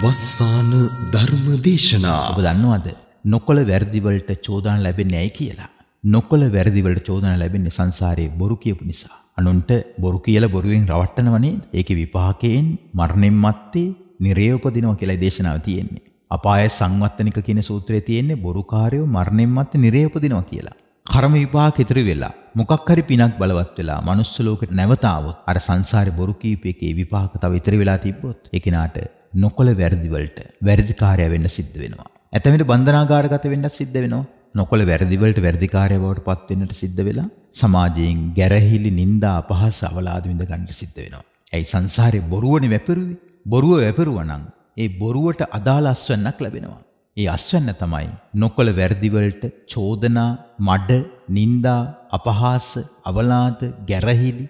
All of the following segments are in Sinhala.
වස්සාන ධර්ම දේශනා ඔබ දන්නවද නොකොළ වැරදිවලට චෝදන ලැබෙන්නේ ඇයි කියලා. නොකොළ වැරදිවලට චෝදන ලැබෙන්නේ සංසාරයේ බොරු කියපු නිසා. අනුන්ට බොරු කියලා බොරුවෙන් රවට්ටනව නේද? ඒකේ විපාකයෙන් මරණයන් මත්තේ නිරය උපදිනවා කියලා දේශනාව තියෙන්නේ. අපාය සංවත්තනික කියන සූත්‍රයේ තියෙන්නේ බොරුකාරයෝ මරණයන් මත්තේ නිරය උපදිනවා කියලා. කර්ම විපාක ඉතුරු වෙලා මොකක් හරි පිනක් බලවත් වෙලා manuss ලෝකෙට නැවත ආවොත් අර සංසාරේ බොරු කීප එකේ විපාක තව ඉතුරු වෙලා තිබ්බොත් ඒ කෙනාට නොකොළ වැරදිවලට වැරදිකාරය වෙන්න සිද්ධ වෙනවා. ඇතමට බන්ධනාගාරගත වෙන්නත් සිද්ධ වෙනවා. නොකොළ වැරදිවලට වැරදිකාරය බවට පත්වෙන්නට සිද්ධ වෙලා සමාජයෙන් ගැරහිලි නින්දා අපහස අවලාද විඳ ගන්න සිද්ධ වෙනවා. ඇයි සංසාරේ බොරුවනේ වැපරුවේ? බොරුව වැපරුවා ඒ බොරුවට අදාළ අස්වැන්නක් ලැබෙනවා. ඒ අස්වැන්න තමයි නොකොළ වැරදිවලට චෝදනා, මඩ, නින්දා, අපහාස, අවලාද, ගැරහිලි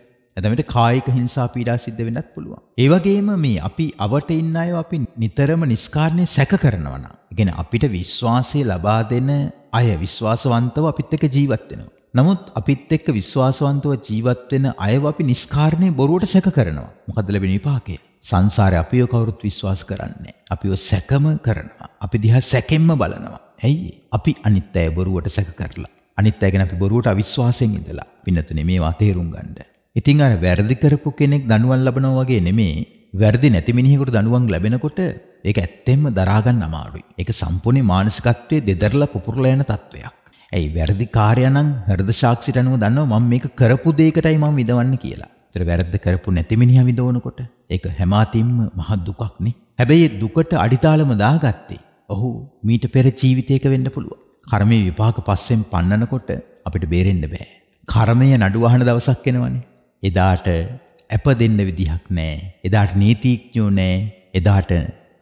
ඇතමට කායික හිංසා පීඩා සිද්ධ වෙන්නත් පුළුවන්. ඒ වගේම මේ අපි අවට ඉන්න අය අපි නිතරම නිස්කාරණය සැක කරනවා නම්, يعني අපිට විශ්වාසය ලබා දෙන අය විශ්වාසවන්තව අපිත් එක්ක ජීවත් වෙනවා. නමුත් අපිත් එක්ක විශ්වාසවන්තව ජීවත් වෙන අයව අපි නිස්කාරණේ බොරුවට සැක කරනවා. මොකද ලැබෙන විපාකය? සංසාරේ අපිව කවුරුත් විශ්වාස කරන්නේ අපිව සැකම කරනවා. අපි දිහා සැකෙන්ම බලනවා. ඇයි? අපි අනිත් අය බොරුවට සැක කරලා අනිත් අය ගැන අපි බොරුවට අවිශ්වාසයෙන් ඉඳලා පින්නතුනේ මේවා තේරුම් ගන්න. ඉතින් අර වැරදි කරපු කෙනෙක් දනුවන් ලබනවා වගේ නෙමේ වැරදි නැති මිනිහෙකුට දනුවන් ලැබෙනකොට ඒක ඇත්තෙන්ම දරාගන්න අමාරුයි. ඒක සම්පූර්ණ මානසිකත්වයේ දෙදරලා පුපුරලා යන තත්වයක්. ඇයි වැරදි කාර්යයන් නම් හෘද සාක්ෂිට අනුව දන්නවා මම මේක කරපු දෙයකටයි මම විඳවන්නේ කියලා. ඒතර වැරද්ද කරපු නැති මිනිහා විඳවනකොට ඒක හැමාතින්ම මහ දුකක් නේ. හැබැයි දුකට අඩිතාලම දාගත්තේ ඔහු මීට පෙර ජීවිතයක වෙන්න පුළුවන්. කර්මයේ විපාක පස්සෙන් පන්නනකොට අපිට බේරෙන්න බෑ. කර්මය නඩු අහන දවසක් එනවනේ. එදාට ඇප දෙන්න විදිහක් නෑ. එදාට නීතිඥයෝ නෑ. එදාට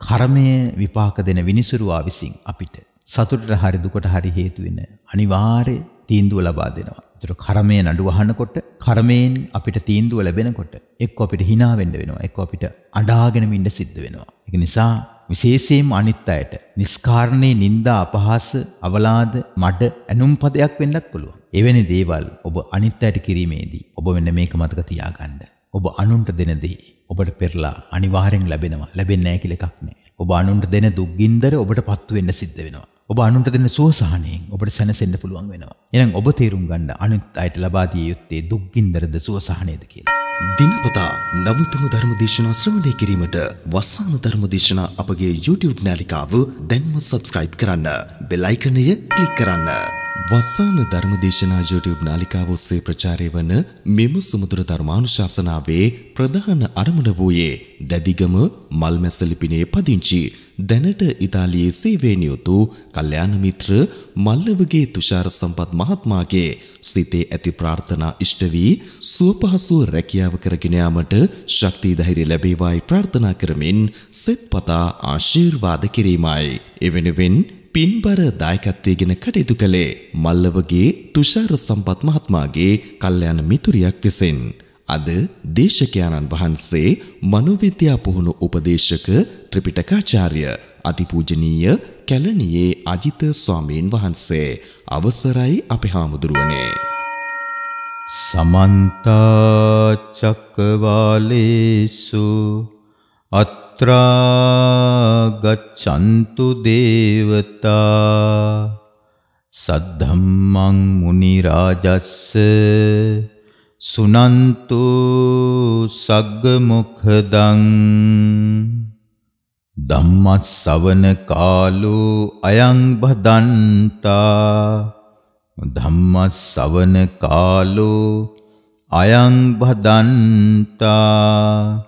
කර්මය විපාක දෙන විනිසුරුවා විසින් අපිට සතුටට හරි දුකට හරි හේතු වෙන අනිවාර්ය තීන්දුව ලබා දෙනවා. ඒතර කර්මය නඩු අහනකොට කර්මයෙන් අපිට තීන්දුව ලැබෙනකොට එක්ක අපිට hina වෙන්න වෙනවා. එක්ක අපිට අඬාගෙන ඉන්න සිද්ධ වෙනවා. ඒක නිසා විශේෂයෙන්ම අනිත් අයට නිස්කාරණේ නිନ୍ଦා අපහාස අවලාද මඩ ඇනුම්පදයක් වෙන්නත් පුළුවන්. එවැනි දේවල් ඔබ අනිත් අයට කිරීමේදී ඔබ වෙන මේක මතක තියාගන්න. ඔබ අනුන්ට දෙන දේ ඔබට පෙරලා අනිවාර්යෙන් ලැබෙනවා. ලැබෙන්නේ නැහැ කියලා එකක් නැහැ. ඔබ අනුන්ට දෙන දුක්ගින්දර ඔබට පත්තු වෙන්න සිද්ධ වෙනවා. ඔබ අනුන්ට දෙන සුවසහනයෙන් ඔබට සැනසෙන්න පුළුවන් වෙනවා. එහෙනම් ඔබ තේරුම් ගන්න අනිත් අයට ලබා දිය යුත්තේ දුක්ගින්දරද සුවසහනයද කියලා. දිනපතා නවතම ධර්මදේශනා ශ්‍රවණය කිරීමට වස්සාන ධර්මදේශනා අපගේ YouTube නාලිකාව දැන්ම සබස්ක්‍රයිබ් කරන්න. බෙල් අයිකනය ක්ලික් කරන්න. වස්සාන ධර්මදේශනා YouTube නාලිකාව ඔස්සේ ප්‍රචාරය වන මෙම සුමధుර ධර්මානුශාසනාවේ ප්‍රධාන අරමුණ වූයේ දැදිගම මල්මැස ලිපිනේ පදිංචි දැනට ඉතාලියේ සේවයෙන් යුතු කල්යාණ මිත්‍ර මල්ලවගේ තුෂාර සම්පත් මහත්මයාගේ සිතේ ඇති ප්‍රාර්ථනා ඉෂ්ට වී සුවපහසුව රැකියාව කරගෙන යාමට ශක්තිය ධෛර්ය ලැබේවායි ප්‍රාර්ථනා කරමින් සෙත්පතා ආශිර්වාද කිරීමයි එවෙනුවෙන් පින්බර දායකත්වය ගෙන කටයුතු කළේ මල්ලවගේ තුෂාර සම්පත් මහත්මාගේ කල්්‍යයාන මිතුරියක් වෙසෙන්. අද දේශකයාණන් වහන්සේ මනුවිද්‍යා පුහුණු උපදේශක ත්‍රිපිටකාචාර්ය අතිපූජනීය කැලණියේ අජිත ස්වාමීන් වහන්සේ අවසරයි අපේ හාමුදුරුවනේ. සමන්තා චක්කවාලේසු අත් අත්‍රා ගච්ඡන්තු දේවතා සද්ධම්මං මුනි රාජස්ස සුනන්තු සග්ග මොඛදං ධම්මස්සවන කාලෝ අයං භදන්තා ධම්මස්සවන කාලෝ අයං භදන්තා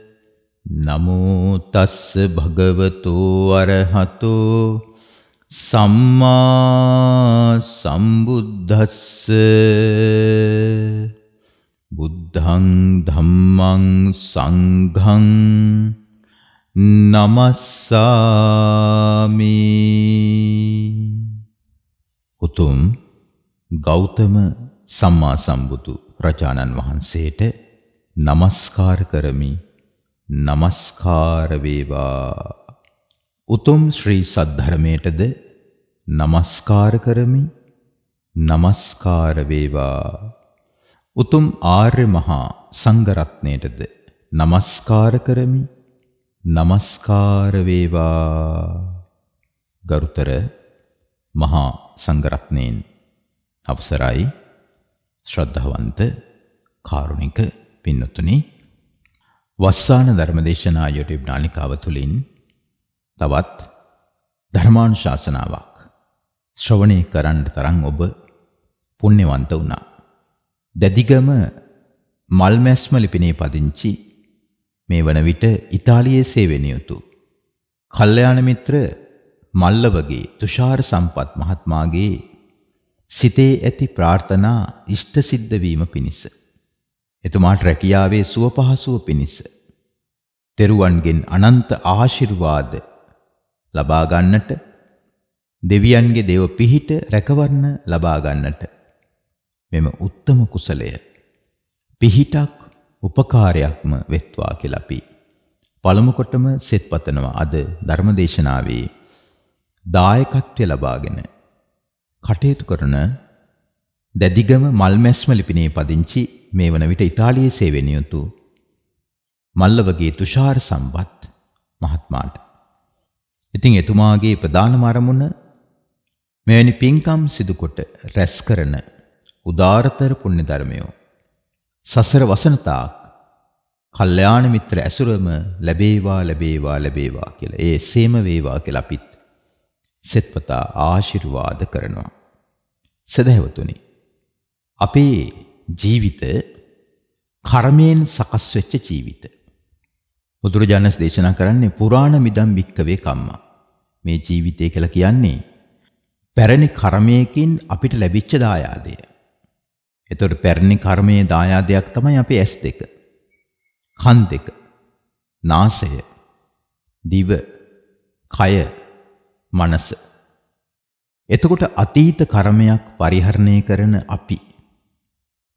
නමෝ තස්ස භගවතෝ අරහතෝ සම්මා සම්බුද්දස්ස බුද්ධං ධම්මං සංඝං නමස්සාමි උතුම් ගෞතම සම්මා සම්බුදු රජාණන් වහන්සේට নমස්කාර කරමි নমස්කාර වේවා උතුම් ශ්‍රී සද්ධර්මයටද নমස්කාර කරමි নমස්කාර වේවා උතුම් ආර්ය මහා සංඝ රත්නයටද নমස්කාර කරමි নমස්කාර වේවා ගරුතර මහා සංඝ රත්නයන් අවසරයි ශ්‍රද්ධාවන්ත කාරුණික පින්නතුනි වස්සාන ධර්මදේශනා YouTube නාලිකාව තුළින් තවත් ධර්මානුශාසනාවක් ශ්‍රවණය කරන්න තරම් ඔබ පුණ්‍යවන්ත වුණා. දැදිගම මල්මැස්ම ලිපිනේ පදිංචි මේ වන විට ඉතාලියේ සේවයෙන් යුතු කල්යාණ මිත්‍ර මල්ලවගේ තුෂාර සම්පත් මහත්මයාගේ සිතේ ඇති ප්‍රාර්ථනා ඉෂ්ට සිද්ධ වීම පිණිස එතුමාට රැකියාවේ සුව පහසුව පිණිස තෙරුවන්ගෙන් අනන්ත ආශිර්වාද ලබා ගන්නට දෙවියන්ගේ දේව පිහිට රැකවරණ ලබා ගන්නට මෙම උත්තම කුසලය පිහිටක් උපකාරයක්ම වෙත්වා කියලා අපි පළමු කොටම සෙත්පතනවා අද ධර්මදේශනාවේ දායකත්වය ලබාගෙන කටයුතු කරන දැදිගම මල්මැස්ම ලිපිනේ පදිංචි මේ වන විට ඉතාලියේ සේවෙන යුතු මල්ලවගේ තුෂාර සම්බත් මහත්මාට. ඉතින් එතුමාගේ ප්‍රධානම අරමුණ මෙවැනි පින්කම් සිදුකොට රැස් කරන උදාරතර පුණ්‍ය ධර්මයෝ සසර වසනතාක් කල්යාණ මිත්‍ර ඇසුරම ලැබේවා ලැබේවා ලැබේවා කියලා ඒ සේම වේවා කියලා අපිත් සෙත්පතා ආශිර්වාද කරනවා සදහැවතුනි අපේ ජීවිත කර්මයෙන් සකස් වෙච්ච ජීවිත. බුදුරජාණන් දේශනා කරන්නේ පුරාණ මිදම් වික්කවේ කම්මා. මේ ජීවිතය කියලා කියන්නේ පැරණි කර්මයකින් අපිට ලැබිච්ච දායාදය. එතකොට පැරණි කර්මයේ දායාදයක් තමයි අපේ ඇස් දෙක. කන් දෙක. නාසය. දිව. කය. මනස. එතකොට අතීත කර්මයක් පරිහරණය කරන අපි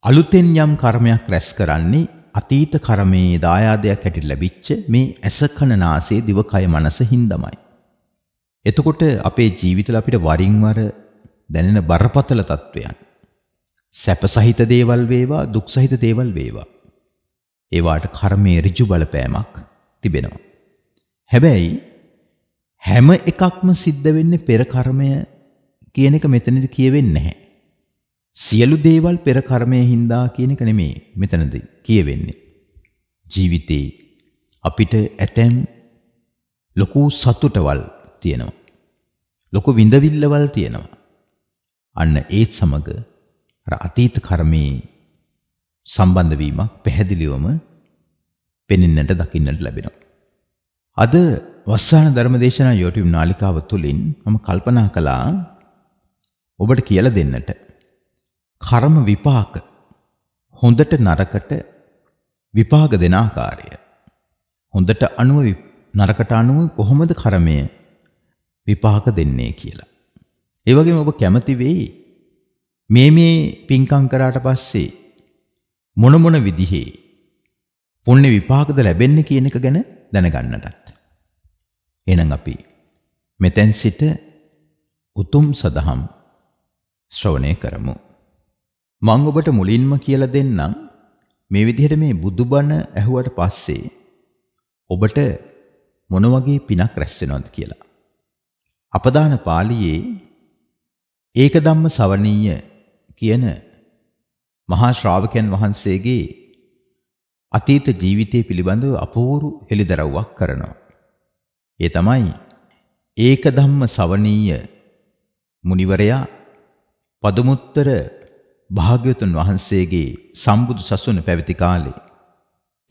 අලුතෙන් යම් කර්මයක් රැස් කරන්නේ අතීත කර්මයේ දායාදයක් හැටියට ලැබිච්ච මේ ඇස කන නාසය දිව කය මනස හින්දමයි. එතකොට අපේ ජීවිතවල අපිට වරින් වර දැනෙන බරපතල තත්වයන් සැප සහිත දේවල් වේවා දුක් සහිත දේවල් වේවා ඒවාට කර්මයේ ඍජු බලපෑමක් තිබෙනවා. හැබැයි හැම එකක්ම සිද්ධ වෙන්නේ පෙර කර්මය කියන එක මෙතනදි කියවෙන්නේ නැහැ. සියලු දේවල් පෙර කර්මයේ හින්දා කියන එක නෙමේ මෙතනදී කියවෙන්නේ. ජීවිතේ අපිට ඇතැම් ලොකු සතුටවල් තියෙනවා. ලොකු විඳවිල්ලවල් තියෙනවා. අන්න ඒත් සමග අර අතීත කර්මයේ සම්බන්ධ වීමක් පැහැදිලිවම පෙනෙන්නට දකින්නට ලැබෙනවා. අද වස්සාන ධර්මදේශනා YouTube නාලිකාව තුලින් මම කල්පනා කළා ඔබට කියලා දෙන්නට කර්ම විපාක හොඳට නරකට විපාක දෙන ආකාරය හොඳට අනුව නරකට අනුව කොහොමද කර්මය විපාක දෙන්නේ කියලා. ඒ වගේම ඔබ කැමති වෙයි මේ මේ පින්කම් කරාට පස්සේ මොන මොන විදිහේ පුණ්‍ය විපාකද ලැබෙන්නේ කියන එක ගැන දැනගන්නටත්. එහෙනම් අපි මෙතෙන් සිට උතුම් සදහම් ශ්‍රවණය කරමු. මං ඔබට මුලින්ම කියලා දෙන්නම් මේ විදිහට මේ බුදුබණ ඇහුවට පස්සේ ඔබට මොන වගේ පිනක් රැස් වෙනවද කියලා. අපදාන පාළියේ ඒක ධම්ම සවණීය කියන මහා ශ්‍රාවකයන් වහන්සේගේ අතීත ජීවිතය පිළිබඳව අපූරු හෙළිදරව්වක් කරනවා. ඒ තමයි ඒක ධම්ම සවණීය මුනිවරයා පදුමුත්තර භාග්‍යවතුන් වහන්සේගේ සම්බුදු සසුන පැවති කාලේ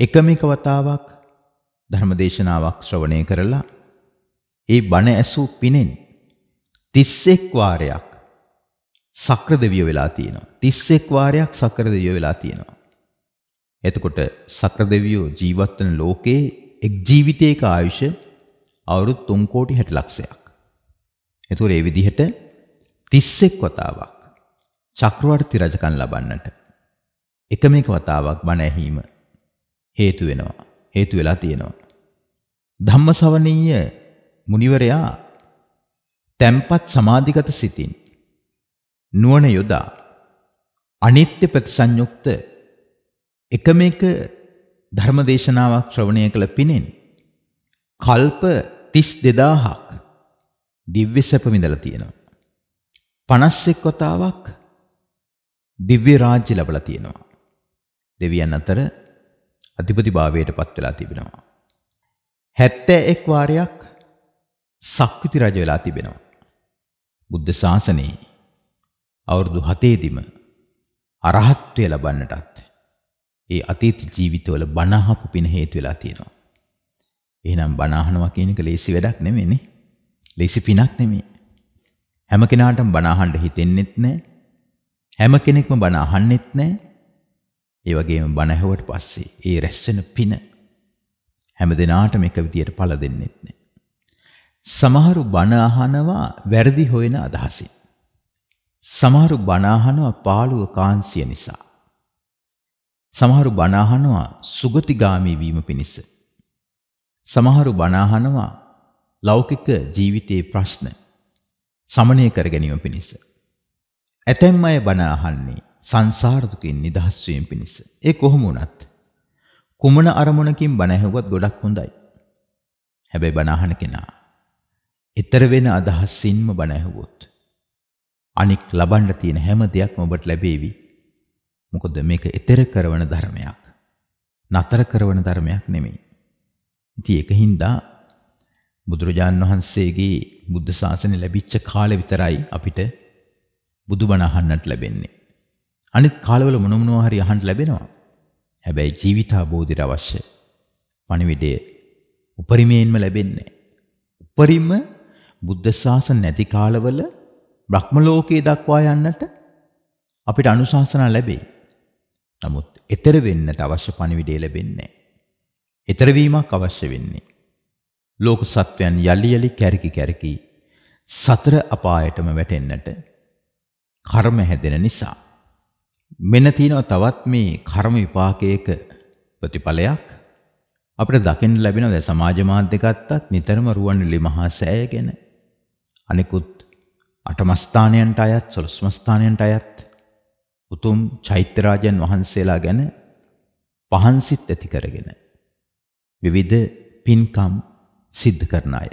එකම එක වතාවක් ධර්මදේශනාවක් ශ්‍රවණය කරලා ඒ බණ ඇසූ පිනෙන් 31 වාරයක් සක්‍රදෙවිය වෙලා තියෙනවා. 31 වාරයක් සක්‍රදෙවිය වෙලා තියෙනවා. එතකොට සක්‍රදෙවියෝ ජීවත් වෙන ලෝකේ එක් ජීවිතයක ආයුෂ අවුරුදු 3 කෝටි 60 ලක්ෂයක්. එතකොට මේ විදිහට 31 වතාවක් චක්‍රවර්ති රජකම් ලබන්නට එකම එක වතාවක් බණ ඇහිීම හේතු වෙනවා හේතු වෙලා තියෙනවා ධම්මසවනීය මුනිවරයා තැම්පත් සමාධිගත සිතින් නුවණ යොදා අනිත්‍ය ප්‍රතිසංයුක්ත එකම එක ධර්මදේශනාවක් ශ්‍රවණය කළ පිනෙන් කල්ප 32000ක් දිව්‍ය සැප මිදලා තියෙනවා 51 වතාවක් දිව්‍ය රාජ්‍ය ලැබලා තියෙනවා. දෙවියන් අතර අධිපතිභාවයට පත් වෙලා තිබෙනවා. 71 වාරයක් සක්විති රජ වෙලා තිබෙනවා. බුද්ධ ශාසනයේ අවුරුදු 7ේදීම අරහත්ත්වය ලබන්නටත් ඒ අතීත ජීවිතවල බණ අහපු පින හේතු වෙලා තියෙනවා. එහෙනම් බණ අහනවා කියන එක ලේසි වැඩක් නෙමෙයිනේ. ලේසි පිනක් නෙමෙයි. හැම කෙනාටම බණ අහන්න හිතෙන්නෙත් නැහැ. හැම කෙනෙක්ම බණ අහන්නෙත් නැහැ. ඒ වගේම බණ ඇහුවට පස්සේ ඒ රැස්සෙන පින හැම දිනාටම එක විදියට පළ දෙන්නෙත් නැහැ. සමහරු බණ අහනවා වැරදි හොයන අදහසින්. සමහරු බණ අහනවා පාළුව කාංශිය නිසා. සමහරු බණ අහනවා සුගතිගාමී වීම පිණිස. සමහරු බණ අහනවා ලෞකික ජීවිතයේ ප්‍රශ්න සමනය කර ගැනීම පිණිස. ඇතැම් අය බණ අහන්නේ සංසාර දුකෙන් නිදහස් වීම පිණිස. ඒ කොහොම වුණත් කුමන අරමුණකින් බණ ඇහුවත් ගොඩක් හොඳයි. හැබැයි බණ අහන කෙනා ඊතර වෙන අදහසින්ම බණ ඇහුවොත් අනික් ලබන්න තියෙන හැම දෙයක්ම ඔබට ලැබෙවි. මොකද මේක ඊතර කරන ධර්මයක්. නතර කරන ධර්මයක් නෙමෙයි. ඉතින් ඒකින් දා බුදුරජාන් වහන්සේගේ බුද්ධ ශාසනය ලැබිච්ච කාලෙ විතරයි අපිට බුදුබණ අහන්නට ලැබෙන්නේ. අනිත් කාලවල මොන මොනවා හරි අහන්න ලැබෙනවා. හැබැයි ජීවිතාබෝධිර අවශ්‍ය පණිවිඩය උපරිමයෙන්ම ලැබෙන්නේ. උපරිම බුද්ධ ශාසන නැති කාලවල බ්‍රහ්ම ලෝකයේ දක්වා යන්නට අපිට අනුශාසනා ලැබේ. නමුත් ඊතර වෙන්නට අවශ්‍ය පණිවිඩය ලැබෙන්නේ ඊතර වීමක් අවශ්‍ය වෙන්නේ. ලෝක සත්වයන් යලි යලි කැරකි කැරකි සතර අපායටම වැටෙන්නට කර්ම හැදෙන නිසා. මෙන්න තියෙනවා තවත් මේ කර්ම විපාකයක ප්‍රතිඵලයක් අපිට දකින්න ලැබෙනවා දැන් සමාජ මාධ්‍ය ගත්තත් නිතරම රුවන්වැලි මහා සෑය ගැන අනිකුත් අටම ස්ථානයන්ට අයත් සොළොස්ම ස්ථානයන්ට අයත් උතුම් චෛත්‍ය රාජන් වහන්සේලා ගැන පහන් සිත් ඇති කරගෙන විවිධ පින්කම් සිද්ධ කරන අය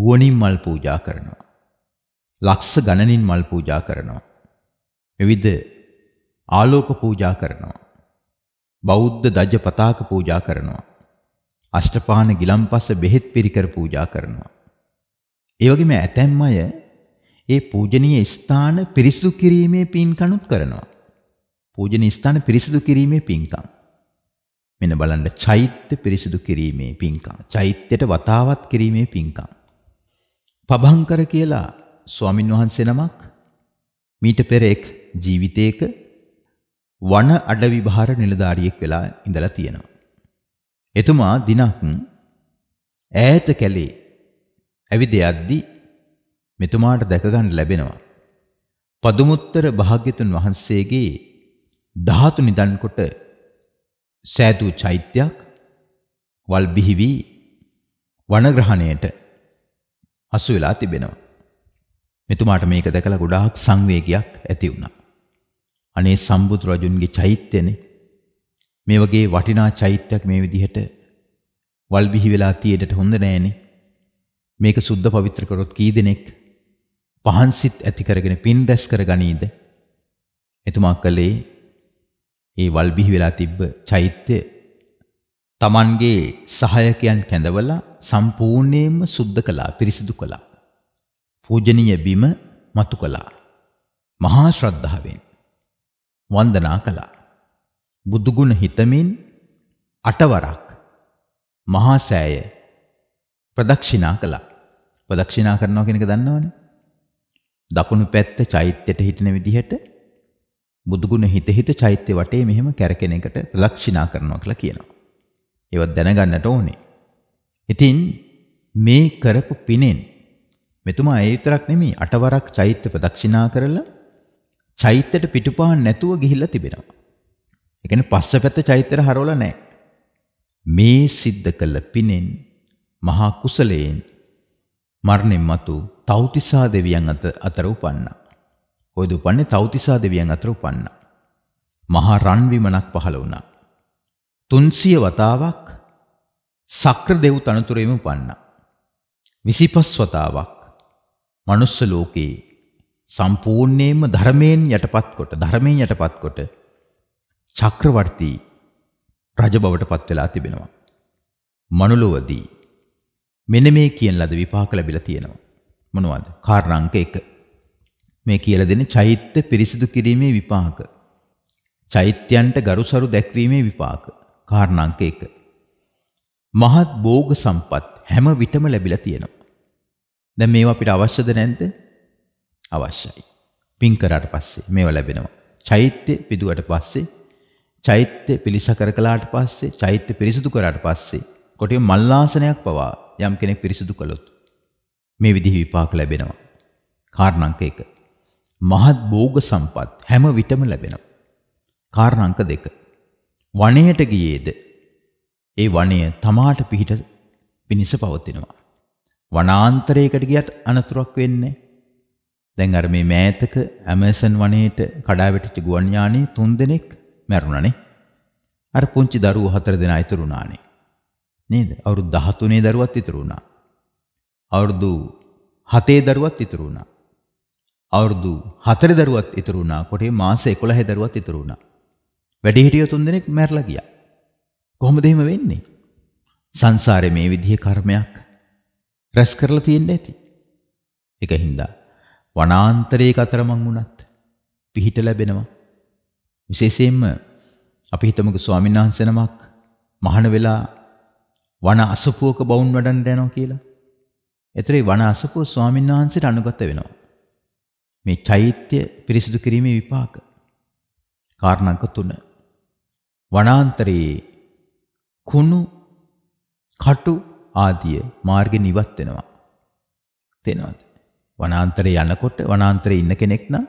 ගුවණින් මල් පූජා කරනවා ලක්ෂ ගණනින් මල් පූජා කරනවා. විවිධ ආලෝක පූජා කරනවා. බෞද්ධ දජ පතාක පූජා කරනවා. අෂ්ටපාන ගිලම්පස බෙහෙත් පිරිකර පූජා කරනවා. ඒ වගේම ඇතැම් අය ඒ පූජනීය ස්ථාන පිරිසිදු කිරීමේ පින්කණුත් කරනවා. පූජනීය ස්ථාන පිරිසිදු කිරීමේ පින්කම්. මෙන්න බලන්න චෛත්‍ය පිරිසිදු කිරීමේ පින්කම්. චෛත්‍යයට වතාවත් කිරීමේ පින්කම්. පබංකර කියලා ස්වාමින් වහන්සේ නමක් මීට පෙර එක් ජීවිතයක වන අඩවි භාර නිලධාරියෙක් වෙලා ඉඳලා තියෙනවා. එතුමා දිනක් ඈත කැලේ ඇවිද යද්දී මෙතුමාට දැක ගන්න ලැබෙනවා. පදුමුත්තර භාග්‍යතුන් වහන්සේගේ ධාතු නිදන් කොට සෑදූ චෛත්‍යයක් වල් බිහිවි වනග්‍රහණයට හසු වෙලා තිබෙනවා. මෙතුමාට මේක දැකලා ගොඩාක් සංවේගයක් ඇති වුණා. අනේ සම්බුදු රජුන්ගේ චෛත්‍යනේ මේ වගේ වටිනා චෛත්‍යයක් මේ විදිහට වල්බිහි වෙලා තියෙන්නට හොඳ නෑනේ. මේක සුද්ධ පවිත්‍ර කරොත් කී දෙනෙක් පහන් සිත් ඇති කරගෙන පින් රැස් කරගනීද? එතුමා කළේ ඒ වල්බිහි වෙලා තිබ්බ චෛත්‍ය තමන්ගේ සහායකයන් කැඳවලා සම්පූර්ණයෙන්ම සුද්ධ කළා පිරිසිදු කළා. පූජනීය බිම මතු කළා. මහා ශ්‍රද්ධාවෙන් වන්දනා කළා. බුදුගුණ හිතමින් අටවරක් මහා සෑය ප්‍රදක්ෂිනා කළා. ප්‍රදක්ෂිනා කරනවා කියන එක දන්නවනේ. දකුණු පැත්ත චෛත්‍යයට හිටින විදිහට බුදුගුණ හිත හිත චෛත්‍ය වටේ මෙහෙම කැරකෙන එකට ප්‍රදක්ෂිනා කරනවා කියලා කියනවා. ඒවත් දැනගන්නට ඕනේ. ඉතින් මේ කරපු පිනෙන් මෙතුමා ඒ විතරක් නෙමෙයි අටවරක් චෛත්‍ය ප්‍රදක්ෂිනා කරලා චෛත්‍යට පිටුපහන් නැතුව ගිහිල්ලා තිබෙනවා. ඒ කියන්නේ පස්සපැත්ත චෛත්‍යර හරවලා නැහැ. මේ සිද්ධ කළ පිනෙන් මහා කුසලයෙන් මරණින් මතු තෞතිසා දෙවියන් අතර උපන්නා. කොයිද උපන්නේ තෞතිසා දෙවියන් අතර උපන්නා. මහා රන් විමනක් පහළ වුණා. 300 වතාවක් සක්‍ර දෙව් තනතුරේම උපන්නා. 25 වතාවක් මනුස්ස ලෝකයේ සම්පූර්ණයෙන්ම ධර්මයෙන් යටපත් කොට ධර්මයෙන් යටපත් කොට චක්‍රවර්ති රජ බවට පත් වෙලා තිබෙනවා. මනුලොවදී මෙන්න මේ කියන ලද විපාක ලැබිලා තියෙනවා. මොනවද? කාරණාංක 1. මේ කියලා දෙන්නේ චෛත්‍ය පිරිසිදු කිරීමේ විපාක. චෛත්‍යයන්ට ගරුසරු දැක්වීමේ විපාක. කාරණාංක 1. මහත් භෝග සම්පත් හැම විටම ලැබිලා තියෙනවා. දැන් මේවා අපිට අවශ්‍යද නැද්ද? අවශ්‍යයි. පින් කරාට පස්සේ මේවා ලැබෙනවා. චෛත්‍ය පිදුවට පස්සේ චෛත්‍ය පිලිසකර කළාට පස්සේ චෛත්‍ය පිරිසුදු කරාට පස්සේ කොටිය මල්ලාසනයක් පවා යම් කෙනෙක් පිරිසුදු කළොත් මේ විදිහ විපාක ලැබෙනවා. කාරණාංක 1. මහත් භෝග සම්පත් හැම විටම ලැබෙනවා. කාරණාංක 2. වනයේට ගියේද ඒ වනය තමාට පිහිට පිනිස පවතිනවා. වනාන්තරයකට ගියත් අනතුරක් වෙන්නේ. දැන් අර මේ මෑතක ඇමසන් වනයේට කඩා වැටිච්ච ගුවන් යානේ තුන් දෙනෙක් මැරුණානේ. අර පුංචි දරුවෝ හතර දෙනා ඉතුරු වුණානේ. නේද? අවුරුදු 13 දරුවත් ඉතුරු වුණා. අවුරුදු 7 දරුවත් ඉතුරු වුණා. අවුරුදු 4 දරුවත් ඉතුරු වුණා. කොටේ මාස 11 දරුවත් ඉතුරු වුණා. වැඩිහිටියෝ තුන් දෙනෙක් මැරලා ගියා. කොහොමද එහෙම වෙන්නේ? සංසාරේ මේ විදිහේ කර්මයක් රැස් කරලා තියෙන්න ඇති. ඒක හින්දා වනාන්තරයක අතරමං වුණත් පිහිට ලැබෙනවා. විශේෂයෙන්ම අපි හිතමුකෝ ස්වාමීන් වහන්සේ නමක් මහාන වෙලා වන අසපුවක බවුන් වඩන්න යනවා කියලා. ඒතරේ වන අසපුව ස්වාමීන් වහන්සේට අනුගත වෙනවා. මේ චෛත්‍ය පිරිසිදු කිරීමේ විපාක. කාරණාංක 3. වනාන්තරයේ කුණු කටු ආදිය මාර්ගේ නිවත් වෙනවා. තේනවද? වනාන්තරේ යනකොට වනාන්තරේ ඉන්න කෙනෙක් නම්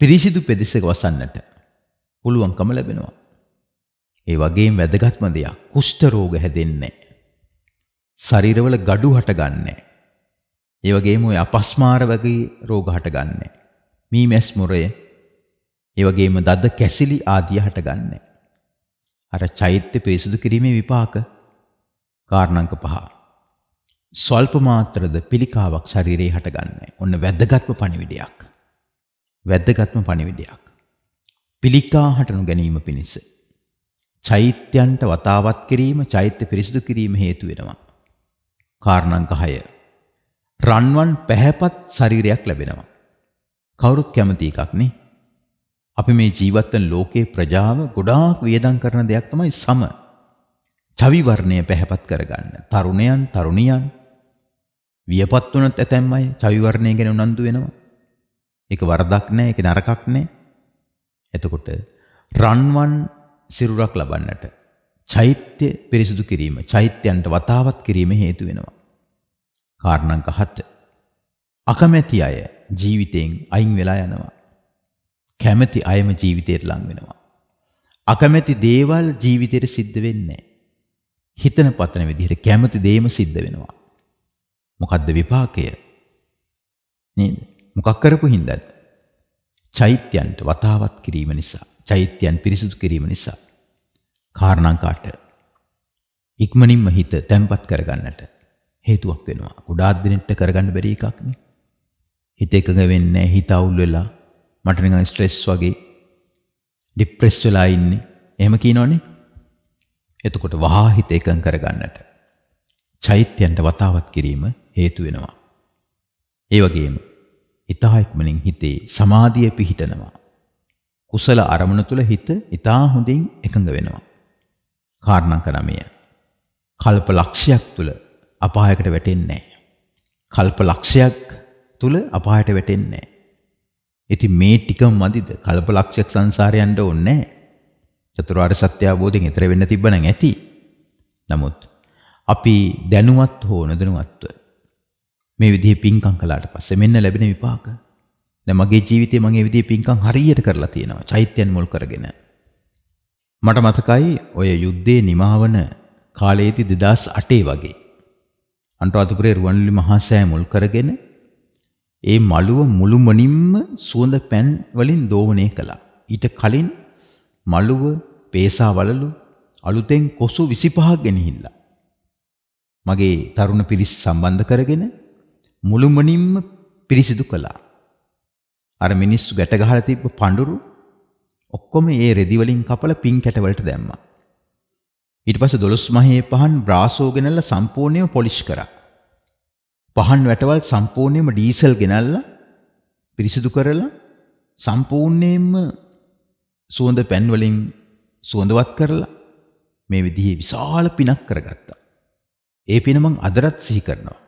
පිරිසිදු පෙදෙසක වසන්නට පුළුවන්කම ලැබෙනවා. ඒ වගේම වැදගත්ම දෙයක් කුෂ්ඨ රෝග හැදෙන්නේ ශරීරවල gadu හටගන්නේ. ඒ වගේම ওই අපස්මාර වගේ රෝග හටගන්නේ. මීමැස් මුරය, ඒ වගේම දද කැසිලි ආදිය හටගන්නේ. අර චෛත්‍ය පිරිසිදු කිරීමේ විපාක කාරණංක පහ. ස්වල්ප මාත්‍රද පිළිකාවක් ශරීරයේ හටගන්නේ. ඔන්න වැද්දගත්ම පණිවිඩයක්. වැද්දගත්ම පණිවිඩයක්. පිළිකා හටනු ගැනීම පිණිස. චෛත්‍යයන්ට වතාවත් කිරීම චෛත්‍ය පිරිසිදු කිරීම හේතු වෙනවා. කාරණංක 6. රන්වන් පැහැපත් ශරීරයක් ලැබෙනවා. කවුරුත් කැමති එකක් නේ. අපි මේ ජීවත් වෙන ලෝකේ ප්‍රජාව ගොඩාක් වියදම් කරන දෙයක් තමයි සම. චවිවර්ණය පැහැපත් කරගන්න. තරුණයන් තරුණියන් වියපත් වුණත් ඇතැම් අය චවිවර්ණය ගැන උනන්දු වෙනවා. ඒක වරදක් නෑ, ඒක නරකක් නෑ. එතකොට රන්වන් සිරුරක් ලබන්නට චෛත්‍ය පිරිසුදු කිරීම, චෛත්‍යයන්ට වතාවත් කිරීම හේතු වෙනවා. කාරණංක 7. අකමැති අය ජීවිතයෙන් අයින් වෙලා යනවා. කැමැති අයම ජීවිතයට ලං වෙනවා. අකමැති දේවල් ජීවිතයට සිද්ධ වෙන්නේ නැහැ. හිතන පතන විදිහට කැමති දේම සිද්ධ වෙනවා. මොකද්ද විපාකය? නේද? මොකක් කරපු හින්දාද? චෛත්‍යයන්ට වතාවත් කිරීම නිසා, චෛත්‍යයන් පිරිසුදු කිරීම නිසා. කාරණා කාට ඉක්මනින්ම හිත තැම්පත් කරගන්නට හේතුවක් වෙනවා. ගොඩාක් දිනෙට කරගන්න බැරි එකක් නේ. හිත එකඟ වෙන්නේ හිත අවුල් වෙලා මට නිකන් ස්ට්‍රෙස් වගේ ડિප්‍රෙස් වෙලා ඉන්නේ. එහෙම කියනවනේ. එතකොට වහා හිත එකඟ කරගන්නට චෛත්‍යයන්ට වතාවත් කිරීම හේතු වෙනවා. ඒ වගේම ඊතා ඉක්මනින් හිතේ සමාධිය පිහිටනවා. කුසල අරමුණ තුල හිත ඊතා හොඳින් එකඟ වෙනවා. කාරණා කරමය. කල්ප ලක්ෂයක් තුල අපායකට වැටෙන්නේ නැහැ. කල්ප ලක්ෂයක් තුල අපායට වැටෙන්නේ නැහැ. ඉතින් මේ ටිකම මදිද? කල්ප ලක්ෂයක් සංසාරේ යන්න ඕනේ නැහැ. චතුරාර්ය සත්‍ය අවබෝධයෙන් ඈතර වෙන්න තිබ්බනම් ඇති. නමුත් අපි දැනුවත් හෝ නොදැනුවත්ව මේ විදිහේ පිංකම් කළාට පස්සේ මෙන්න ලැබෙන විපාක. දැන් මගේ ජීවිතේ මම මේ විදිහේ පිංකම් හරියට කරලා තියෙනවා. චෛත්‍යයන් මුල් කරගෙන. මට මතකයි ඔය යුද්ධේ නිමාවන කාලයේදී 2008 වගේ අන්ටාතුපුරේ රුවන්වැලි මහා සෑය මුල් කරගෙන ඒ මළුව මුළුමනින්ම සුවඳ පැන් වලින් දෝමනය කළා. ඊට කලින් මළුව, පේසා වලලු අලුතෙන් කොසු 25ක් ගෙනහිල්ලා. මගේ තරුණ පිරිස් සම්බන්ධ කරගෙන මුළුමනින්ම පිරිසිදු කළා. අර මිනිස්සු ගැට ගහලා තිබ්බ පඳුරු ඔක්කොම ඒ රෙදි වලින් කපලා පින් කැටවලට දැම්මා. ඊට පස්සේ දොළොස් මහේ පහන් බ්‍රාසෝ ගෙනල්ලා සම්පූර්ණයෙන්ම පොලිෂ් කරා. පහන් වැටවල් සම්පූර්ණයෙන්ම ඩීසල් ගෙනල්ලා පිරිසිදු කරලා සම්පූර්ණයෙන්ම සුවඳ පැන් වලින් සුවඳවත් කරලා මේ විදිහේ විශාල පිනක් කරගත්තා. ඒ පින මං අදටත් සිහි කරනවා.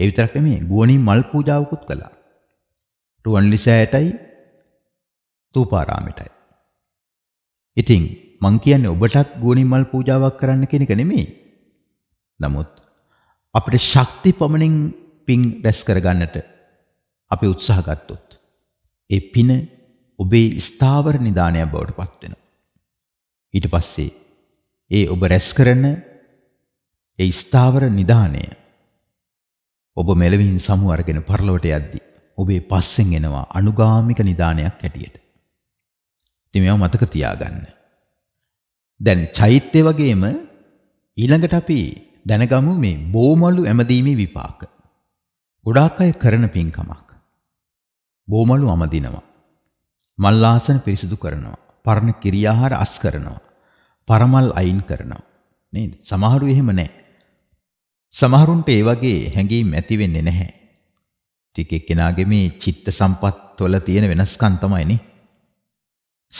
ඒ විතරක් නෙමෙයි ගුවණින් මල් පූජාවකුත් කළා. රුවන්ලිසෑයටයි තූපාරාමෙටයි. ඉතින් මං කියන්නේ ඔබටත් ගුවණින් මල් පූජාවක් කරන්න කියන එක නෙමෙයි. නමුත් අපිට ශක්ති පමණින් පින් රැස් කරගන්නට අපි උත්සාහ ගත්තොත් ඒ පින ඔබේ ස්ථාවර නිදානයක් බවට පත් වෙනවා. ඊට පස්සේ ඒ ඔබ රැස් කරන ඒ ස්ථාවර නිදානය ඔබ මෙලවින් සමු අරගෙන පරලොවට යද්දී ඔබේ පස්සෙන් එනවා අනුගාමික නිදානයක් හැටියට. ඉතින් මේව මතක තියාගන්න. දැන් චෛත්‍ය වගේම ඊළඟට අපි දැනගමු මේ බෝමලු ඇමදීමේ විපාක. ගොඩාක් අය කරන පින්කමක්. බෝමලු අමදිනවා. මල්ලාසන පිරිසිදු කරනවා. පරණ කිරියාහාර අස් කරනවා. පරමල් අයින් කරනවා. නේද? සමහරු එහෙම නැහැ. සමහරුන්ට ඒ වගේ හැඟීම් ඇති වෙන්නේ නැහැ. ටික එක්කෙනාගේ මේ චිත්ත සම්පත් වල තියෙන වෙනස්කම් තමයි නේ.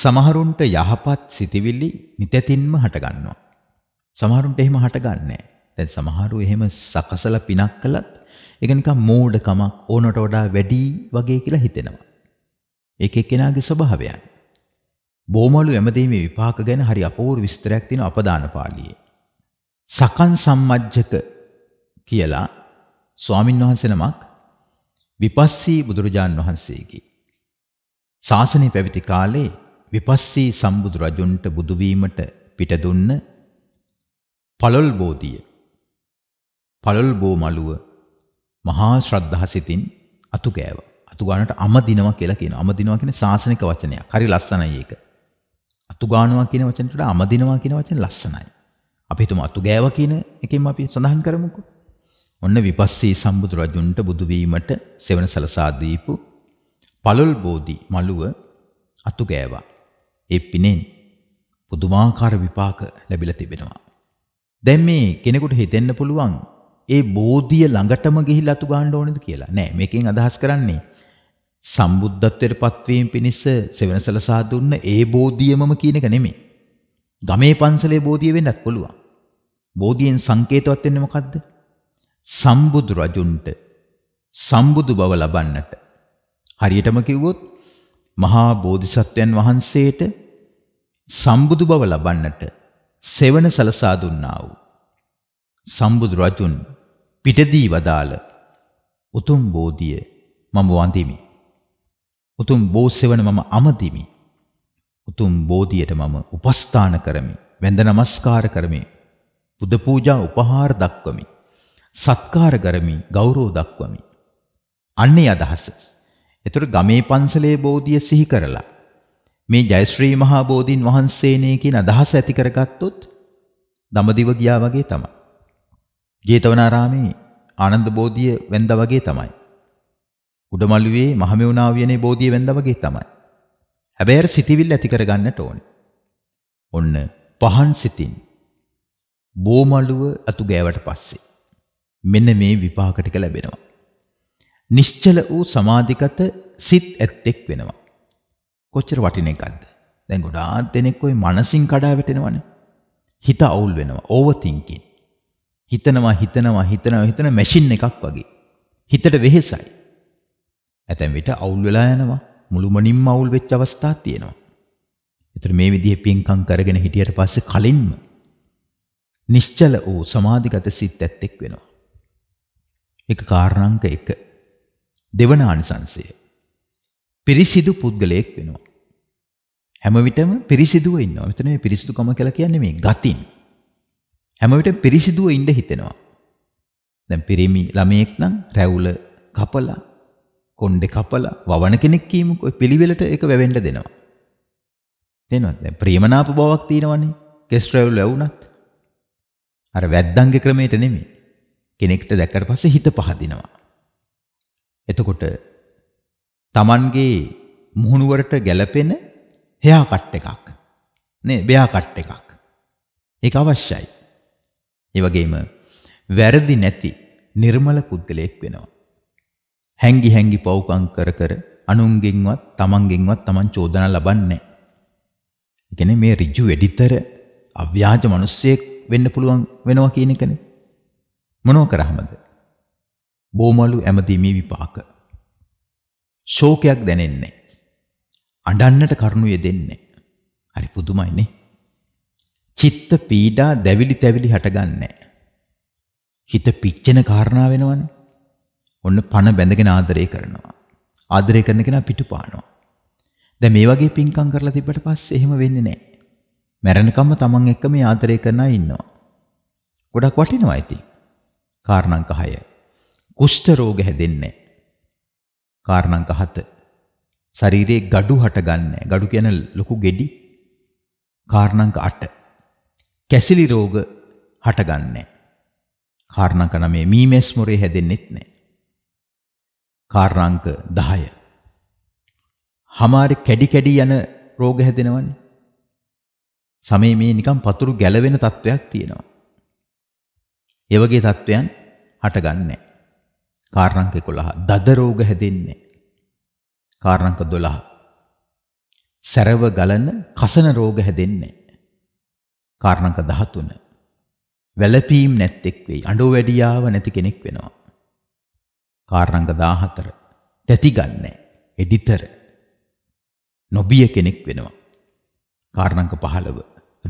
සමහරුන්ට යහපත් සිතිවිලි නිතැතින්ම හටගන්නවා. සමහරුන්ට එහෙම හටගන්නේ දැන් සමහරු එහෙම සකසලා පිනක් කළත් ඒක නිකන් මෝඩකමක් ඕනට වඩා වැඩි වගේ කියලා හිතෙනවා. එක එක්කෙනාගේ ස්වභාවයන්. බෝමලු ඇමදීමේ විපාක ගැන හරි අපූර්ව විස්තරයක් තියෙන අපදාන පාළියේ. සකන් සම්මජ්ජක කියලා ස්වාමින් වහන්සේ නමක් විපස්සී බුදුරජාන් වහන්සේගේ ශාසනය පැවිති කාලේ විපස්සී සම්බුදු රජුන්ට බුදු වීමට පිට දුන්න පළල් බෝධිය පළල් බෝමලුව මහා ශ්‍රද්ධාසිතින් අතුගෑවා අතුගානට අමදිනවා කියලා කියනවා. අමදිනවා කියන්නේ සාසනික වචනයක්. හරි ලස්සනයි ඒක. අතුගානවා කියන වචනට වඩා අමදිනවා කියන වචන ලස්සනයි. අපි හිතමු අතුගෑව කියන එකෙන් අපි සඳහන් කරමුකෝ. ඔන්න විපස්සී සම්බුදු රජුන්ට බුදු වීමට සෙවණ සලසා දීපු පළල් බෝධි මළුව අතුගෑවා. ඒ පිනෙන් පුදුමාකාර විපාක ලැබිලා තිබෙනවා. දැන් මේ කෙනෙකුට හිතෙන්න පුළුවන් ඒ බෝධිය ළඟටම ගිහිල්ලා අතු ගන්න ඕනේද කියලා. නෑ මේකෙන් අදහස් කරන්නේ සම්බුද්ධත්වයට පත්වීම පිණිස සෙවනසලසා දුන්න ඒ බෝධියමම කියන එක නෙමෙයි. ගමේ පන්සලේ බෝධිය වෙන්නත් පුළුවන්. බෝධියෙන් සංකේතවත් වෙන්නේ මොකද්ද? සම්බුදු රජුන්ට සම්බුදු බව ලබන්නට. හරියටම කිව්වොත් මහා බෝධිසත්වයන් වහන්සේට සම්බුදු බව ලබන්නට සෙවන සලසා දුන්නා වූ සම්බුදු රජුන් පිටදී වදාළ උතුම් බෝධිය මම වඳිමි. උතුම් බෝසෙවන මම අමදිමි. උතුම් බෝධියට මම උපස්ථාන කරමි. වැඳ නමස්කාර කරමි. බුද පූජා උපහාර දක්වමි. සත්කාර කරමි. ගෞරව දක්වමි. අන්නේ අදහස. ඒතර ගමේ පන්සලේ බෝධිය සිහි කරලා මේ ජයශ්‍රී මහා බෝධින් වහන්සේනේ කියන අදහස ඇති කරගත්තොත් දඹදිව ගියා වගේ තමයි. ජේතවනාරාමේ ආනන්ද බෝධිය වැඳා වගේ තමයි. උඩමළුවේ මහමෙවුනා වියනේ බෝධිය වෙන්දා වගේ තමයි. හැබැයි අර සිතිවිල්ල ඇති කරගන්නට ඕනේ. ඔන්න පහන් සිතින් බෝමළුව අතු ගෑවට පස්සේ මෙන්න මේ විපාක ටික ලැබෙනවා. නිශ්චල වූ සමාධිගත සිත් ඇත්තෙක් වෙනවා. කොච්චර වටින එකක්ද? දැන් ගොඩාක් දෙනෙක් ওই මනසින් කඩා වැටෙනවනේ. හිත අවුල් වෙනවා. ඕවර්තින්කින්. හිතනවා හිතනවා හිතනවා හිතන මැෂින් එකක් වගේ. හිතට වෙහෙසයි. ඇතැම් විට අවුල් වෙලා යනවා. මුළුමනින්ම අවුල් වෙච්ච අවස්ථා තියෙනවා. ඒතර මේ විදිහේ පින්කම් කරගෙන හිටියට පස්සේ කලින්ම නිශ්චල වූ සමාධිගත සිත් ඇත්තෙක් වෙනවා. එක කාරණාංක එක. දෙවන ආනිසංසය. පිරිසිදු පුද්ගලයෙක් වෙනවා. හැම විටම පිරිසිදුව ඉන්නවා. මෙතන මේ පිරිසිදුකම කියලා කියන්නේ මේ ගතින්. හැම විටම පිරිසිදුව ඉන්න හිතෙනවා. දැන් පිරිමි ළමයෙක් නම් රැවුල කපලා කොණ්ඩේ කපලා වවන කෙනෙක් කීමුකෝ ඔය පිළිවෙලට ඒක වැවෙන්න දෙනවා. තේනවද? දැන් ප්‍රේමනාප බවක් තියෙනවනේ. ගෙස් ට්‍රැවල් ලැබුණත් අර වැද්දන්ගේ ක්‍රමයට නෙමෙයි. කෙනෙක්ට දැක්කට පස්සේ හිත පහදිනවා. එතකොට Tamanගේ මුහුණුවරට ගැලපෙන හෙයා කට් එකක්. නේ බෙයා කට් එකක්. ඒක අවශ්‍යයි. ඒ වගේම වැරදි නැති නිර්මල පුද්ගලයෙක් වෙනවා. හැංගි හැංගි පව්කම් කර කර අනුන්ගෙන්වත් තමන්ගෙන්වත් තමන් චෝදනා ලබන්නේ. ඒ කියන්නේ මේ ඍජු වෙඩිතර අව්‍යාජ මිනිස්සෙක් වෙන්න පුළුවන් වෙනවා කියන එකනේ. මොනෝ කරහමද? බොමලු ඇමදීමේ විපාක. ශෝකයක් දැනෙන්නේ. අඬන්නට කරුණු යෙදෙන්නේ. හරි පුදුමයි නේ. චිත්ත පීඩා දැවිලි තැවිලි හටගන්නේ. හිත පිච්චෙන කාරණා වෙනවනේ. ඔන්න පණ බැඳගෙන ආදරය කරනවා. ආදරය කරන කෙනා පිටුපානවා. දැන් මේ වගේ පින්කම් කරලා තිබ්බට පස්සේ එහෙම වෙන්නේ නැහැ. මැරෙනකම්ම තමන් එක්ක මේ ආදරය කරන අය ඉන්නවා. ගොඩක් වටිනවා ඉතින්. කාරණාංක 6. කුෂ්ඨ රෝග හැදෙන්නේ කාරණාංක 7. ශරීරයේ gadu හටගන්නේ. gadu කියන්නේ ලොකු ගෙඩි. කාරණාංක 8. කැසිලි රෝග හටගන්නේ. කාරණාංක 9 මීමැස් මොරේ හැදෙන්නෙත් නැහැ. කාරණාංක 10. හමාරි කැඩි කැඩි යන රෝග හැදෙනවනේ. සමේ මේ නිකන් පතුරු ගැලවෙන තත්වයක් තියෙනවා. ඒ වගේ තත්වයන් හටගන්නේ. කාරණාංක 11 දද රෝග හැදෙන්නේ. කාරණාංක 12 සැරව ගලන කසන රෝග හැදෙන්නේ. කාරණාංක 13 වැළපීම් නැත්තෙක් වෙයි. අඬෝ වැඩියාව නැති කෙනෙක් වෙනවා. කාරණංග 14 තැති ගන්නෑ එඩිතර නොබිය කෙනෙක් වෙනවා කාරණංග 15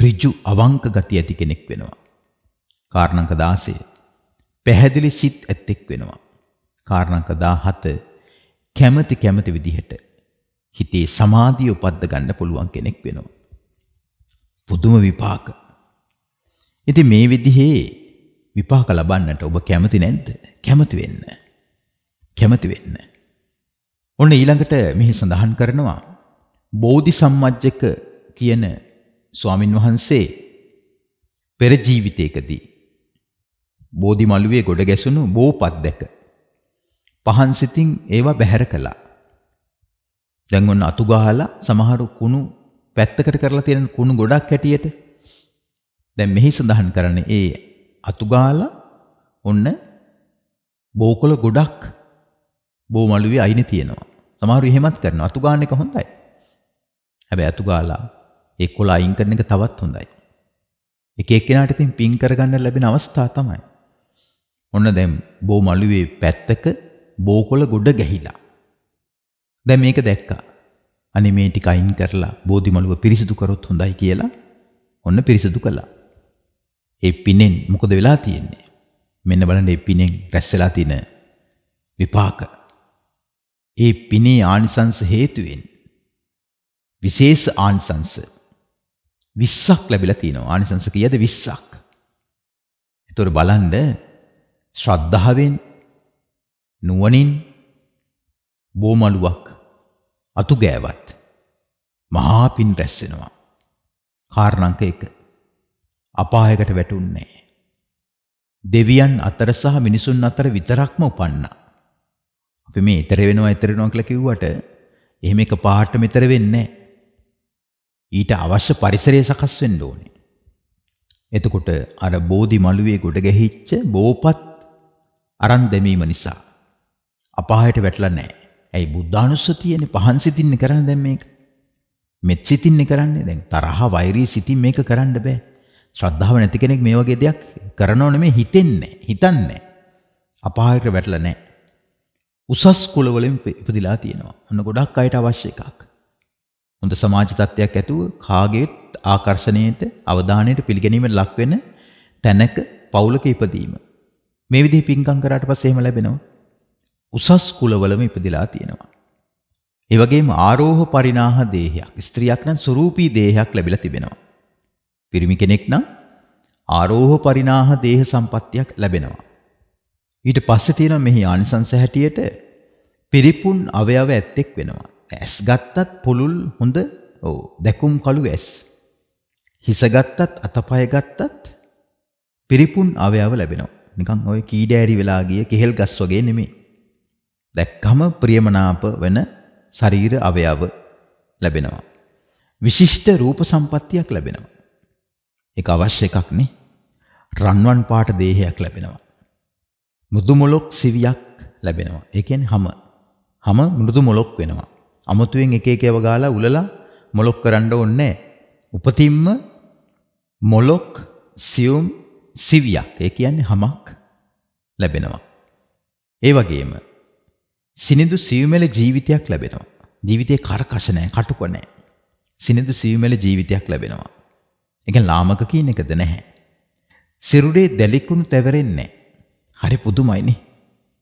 ඍජු අවංක ගති ඇති කෙනෙක් වෙනවා කාරණංග 16 පැහැදිලි සිත් ඇත්තෙක් වෙනවා කාරණංග 17 කැමැති කැමැති විදිහට හිතේ සමාධිය උපද්ද ගන්න පුළුවන් කෙනෙක් වෙනවා පුදුම විපාක ඉතින් මේ විදිහේ විපාක ලබන්නට ඔබ කැමති නැද්ද කැමති වෙන්න කැමති වෙන්න. ඔන්න ඊළඟට මෙහි සඳහන් කරනවා බෝධි සම්මජ්ජක කියන ස්වාමින් වහන්සේ පෙර ජීවිතයකදී බෝධි මළුවේ ගොඩ ගැසුණු බෝපත් දැක පහන් සිතින් ඒවා බැහැර කළා. දැන් ඔන්න අතු ගහලා සමහර කුණු පැත්තකට කරලා තියෙන කුණු ගොඩක් හැටියට දැන් මෙහි සඳහන් කරන්නේ ඒ අතු ගහලා ඔන්න බෝකොළ ගොඩක් බෝමළුවේ අයිනේ තියෙනවා. සමහරු එහෙමත් කරනවා. අතු ගන්න එක හොඳයි. හැබැයි අතු ගාලා ඒ කොළ අයින් කරන එක තවත් හොඳයි. එක එක්කෙනාට ඉතින් පින් කරගන්න ලැබෙන අවස්ථා තමයි. ඔන්න දැන් බෝමළුවේ පැත්තක බෝකොළ ගොඩ ගැහිලා. දැන් මේක දැක්කා. අනේ මේ ටික අයින් කරලා බෝධිමළුව පිරිසිදු කරොත් හොඳයි කියලා ඔන්න පිරිසිදු කළා. ඒ පිනෙන් මොකද වෙලා තියෙන්නේ? මෙන්න බලන්න ඒ පිනෙන් රැස් වෙලා තියෙන විපාක. ඒ පිනේ ආනිසංස හේතුවෙන් විශේෂ ආනිසංස 20ක් ලැබිලා තියෙනවා ආනිසංස කීයද 20ක් ඒතොර බලන්න ශ්‍රද්ධාවෙන් නුවණින් බොමලුවක් අතු ගෑවත් මහා පින් රැස් වෙනවා කාරණාංක 1 අපායකට වැටුන්නේ දෙවියන් අතර සහ මිනිසුන් අතර විතරක්ම උපන්නා අපි මේ ඊතර වෙනවා ඊතර වෙනවා කියලා කිව්වට එහෙම එක පාට මෙතර වෙන්නේ ඊට අවශ්‍ය පරිසරය සකස් වෙන්න ඕනේ. එතකොට අර බෝධි මළුවේ ගොඩ ගැහිච්ච බෝපත් අරන් දැමීම නිසා අපායට වැටලා නැහැ. ඇයි බුද්ධානුස්සතියනේ පහන් සිතින්න කරන්න දැන් මේක. මෙත් සිතින්නේ කරන්නේ දැන් තරහ වෛරී සිතින් මේක කරන්න බෑ. ශ්‍රද්ධාව නැති කෙනෙක් මේ වගේ දෙයක් කරනව නෙමෙයි හිතෙන්නේ හිතන්නේ අපායට වැටලා නැහැ. උසස් කුලවලින් ඉපදිලා තියෙනවා. ඔන්න ගොඩක් අයට අවශ්‍ය එකක්. හොඳ සමාජ තත්ත්වයක් ඇතුව කාගේත් ආකර්ෂණයට අවධානයට පිළිගැනීමට ලක්වෙන තැනක පවුලක ඉපදීම. මේ විදිහේ පින්කම් කරාට පස්සේ එහෙම ලැබෙනවා. උසස් කුලවලම ඉපදිලා තියෙනවා. ඒ වගේම ආරෝහ පරිණාහ දේහයක්. ස්ත්‍රියක් නම් සුරූපී දේහයක් ලැබිලා තිබෙනවා. පිරිමි කෙනෙක් නම් ආරෝහ පරිණාහ දේහ සම්පත්තියක් ලැබෙනවා. ඊට පස්සේ තියෙනවා මෙහි ආනිසංස හැටියට පිරිපුන් අවයව ඇත්තෙක් වෙනවා. ඇස් ගත්තත් පුළුල් හොඳ ඔව් දැකුම් කළු ඇස්. හිස ගත්තත් අතපය ගත්තත් පිරිපුන් අවයව ලැබෙනවා. නිකන් ওই කීඩෑරි වෙලා ගිය කෙහෙල් ගස් වගේ නෙමෙයි. දැක්කම ප්‍රියමනාප වෙන ශරීර අවයව ලැබෙනවා. විශිෂ්ට රූප සම්පත්තියක් ලැබෙනවා. ඒක අවශ්‍ය එකක් නේ. රන්වන් පාට දේහයක් ලැබෙනවා. මුදු මොලොක් සිවියක් ලැබෙනවා. ඒ කියන්නේ හැම හැම මුදු මොලොක් වෙනවා. අමුතුවෙන් එක එක ඒවා ගාලා උලලා මොලොක් කරන්න ඕනේ උපතින්ම මොලොක් සියුම් සිවියක්. ඒ කියන්නේ හැමක් ලැබෙනවා. ඒ වගේම සිනිඳු සියුමෙල ජීවිතයක් ලැබෙනවා. ජීවිතේ කරකශ නැහැ, කටුක නැහැ. සිනිඳු සියුමෙල ජීවිතයක් ලැබෙනවා. ඒක ලාමක කියන එකද නැහැ. සිරුරේ දැලිකුණු තැවරෙන්නේ නැහැ. හරි පුදුමයිනේ.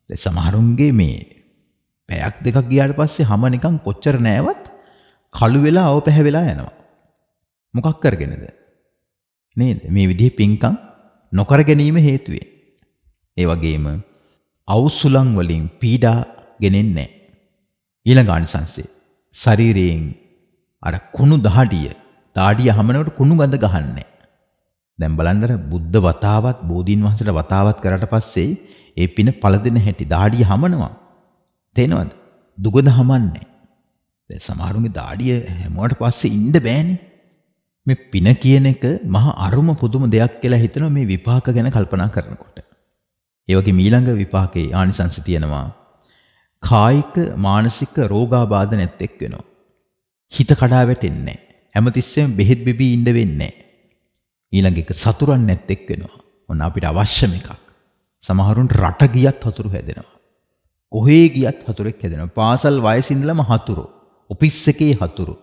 දැන් සමහරුන්ගේ මේ පැයක් දෙකක් ගියාට පස්සේ හැම නිකන් කොච්චර නෑවත් කළු වෙලා අවපැහැ වෙලා යනවා. මොකක් කරගෙනද? නේද? මේ විදිහේ පිංකම් නොකර ගැනීම හේතුවෙන්. ඒ වගේම අවුසුලන් වලින් පීඩා ගෙනෙන්නේ නෑ. ඊළඟ ආනිසංසය ශරීරයෙන් අර කුණු දහඩිය දාඩිය හැමනකොට කුණු ගඳ ගහන්නේ නෑ. දැන් බලන්න බුද්ධ වතාවත් බෝධීන් වහන්සේට වතාවත් කරාට පස්සේ ඒ පින පළ දෙන හැටි දාඩිය හමනවා. තේනවද? දුගඳ හමන්නේ. දැන් සමහරුන්ගේ දාඩිය හැමුවට පස්සේ ඉන්න බෑනේ. මේ පින කියන එක මහා අරුම පුදුම දෙයක් කියලා හිතනවා මේ විපාක ගැන කල්පනා කරනකොට. ඒ වගේ මීළඟ විපාකේ ආනිසංස තියෙනවා. කායික මානසික රෝගාබාධ නැත්තෙක් වෙනවා. හිත කඩා වැටෙන්නේ නැහැ. හැමතිස්සෙම බෙහෙත් බිබී ඉන්න වෙන්නේ නැහැ. ඊළඟ එක සතුරන් නැත්තෙක් වෙනවා. ඔන්න අපිට අවශ්‍යම එකක්. සමහරුන්ට රට ගියත් හතුරු හැදෙනවා. කොහේ ගියත් හතුරෙක් හැදෙනවා. පාසල් වයසේ ඉඳලම හතුරු. ඔෆිස් එකේ හතුරු.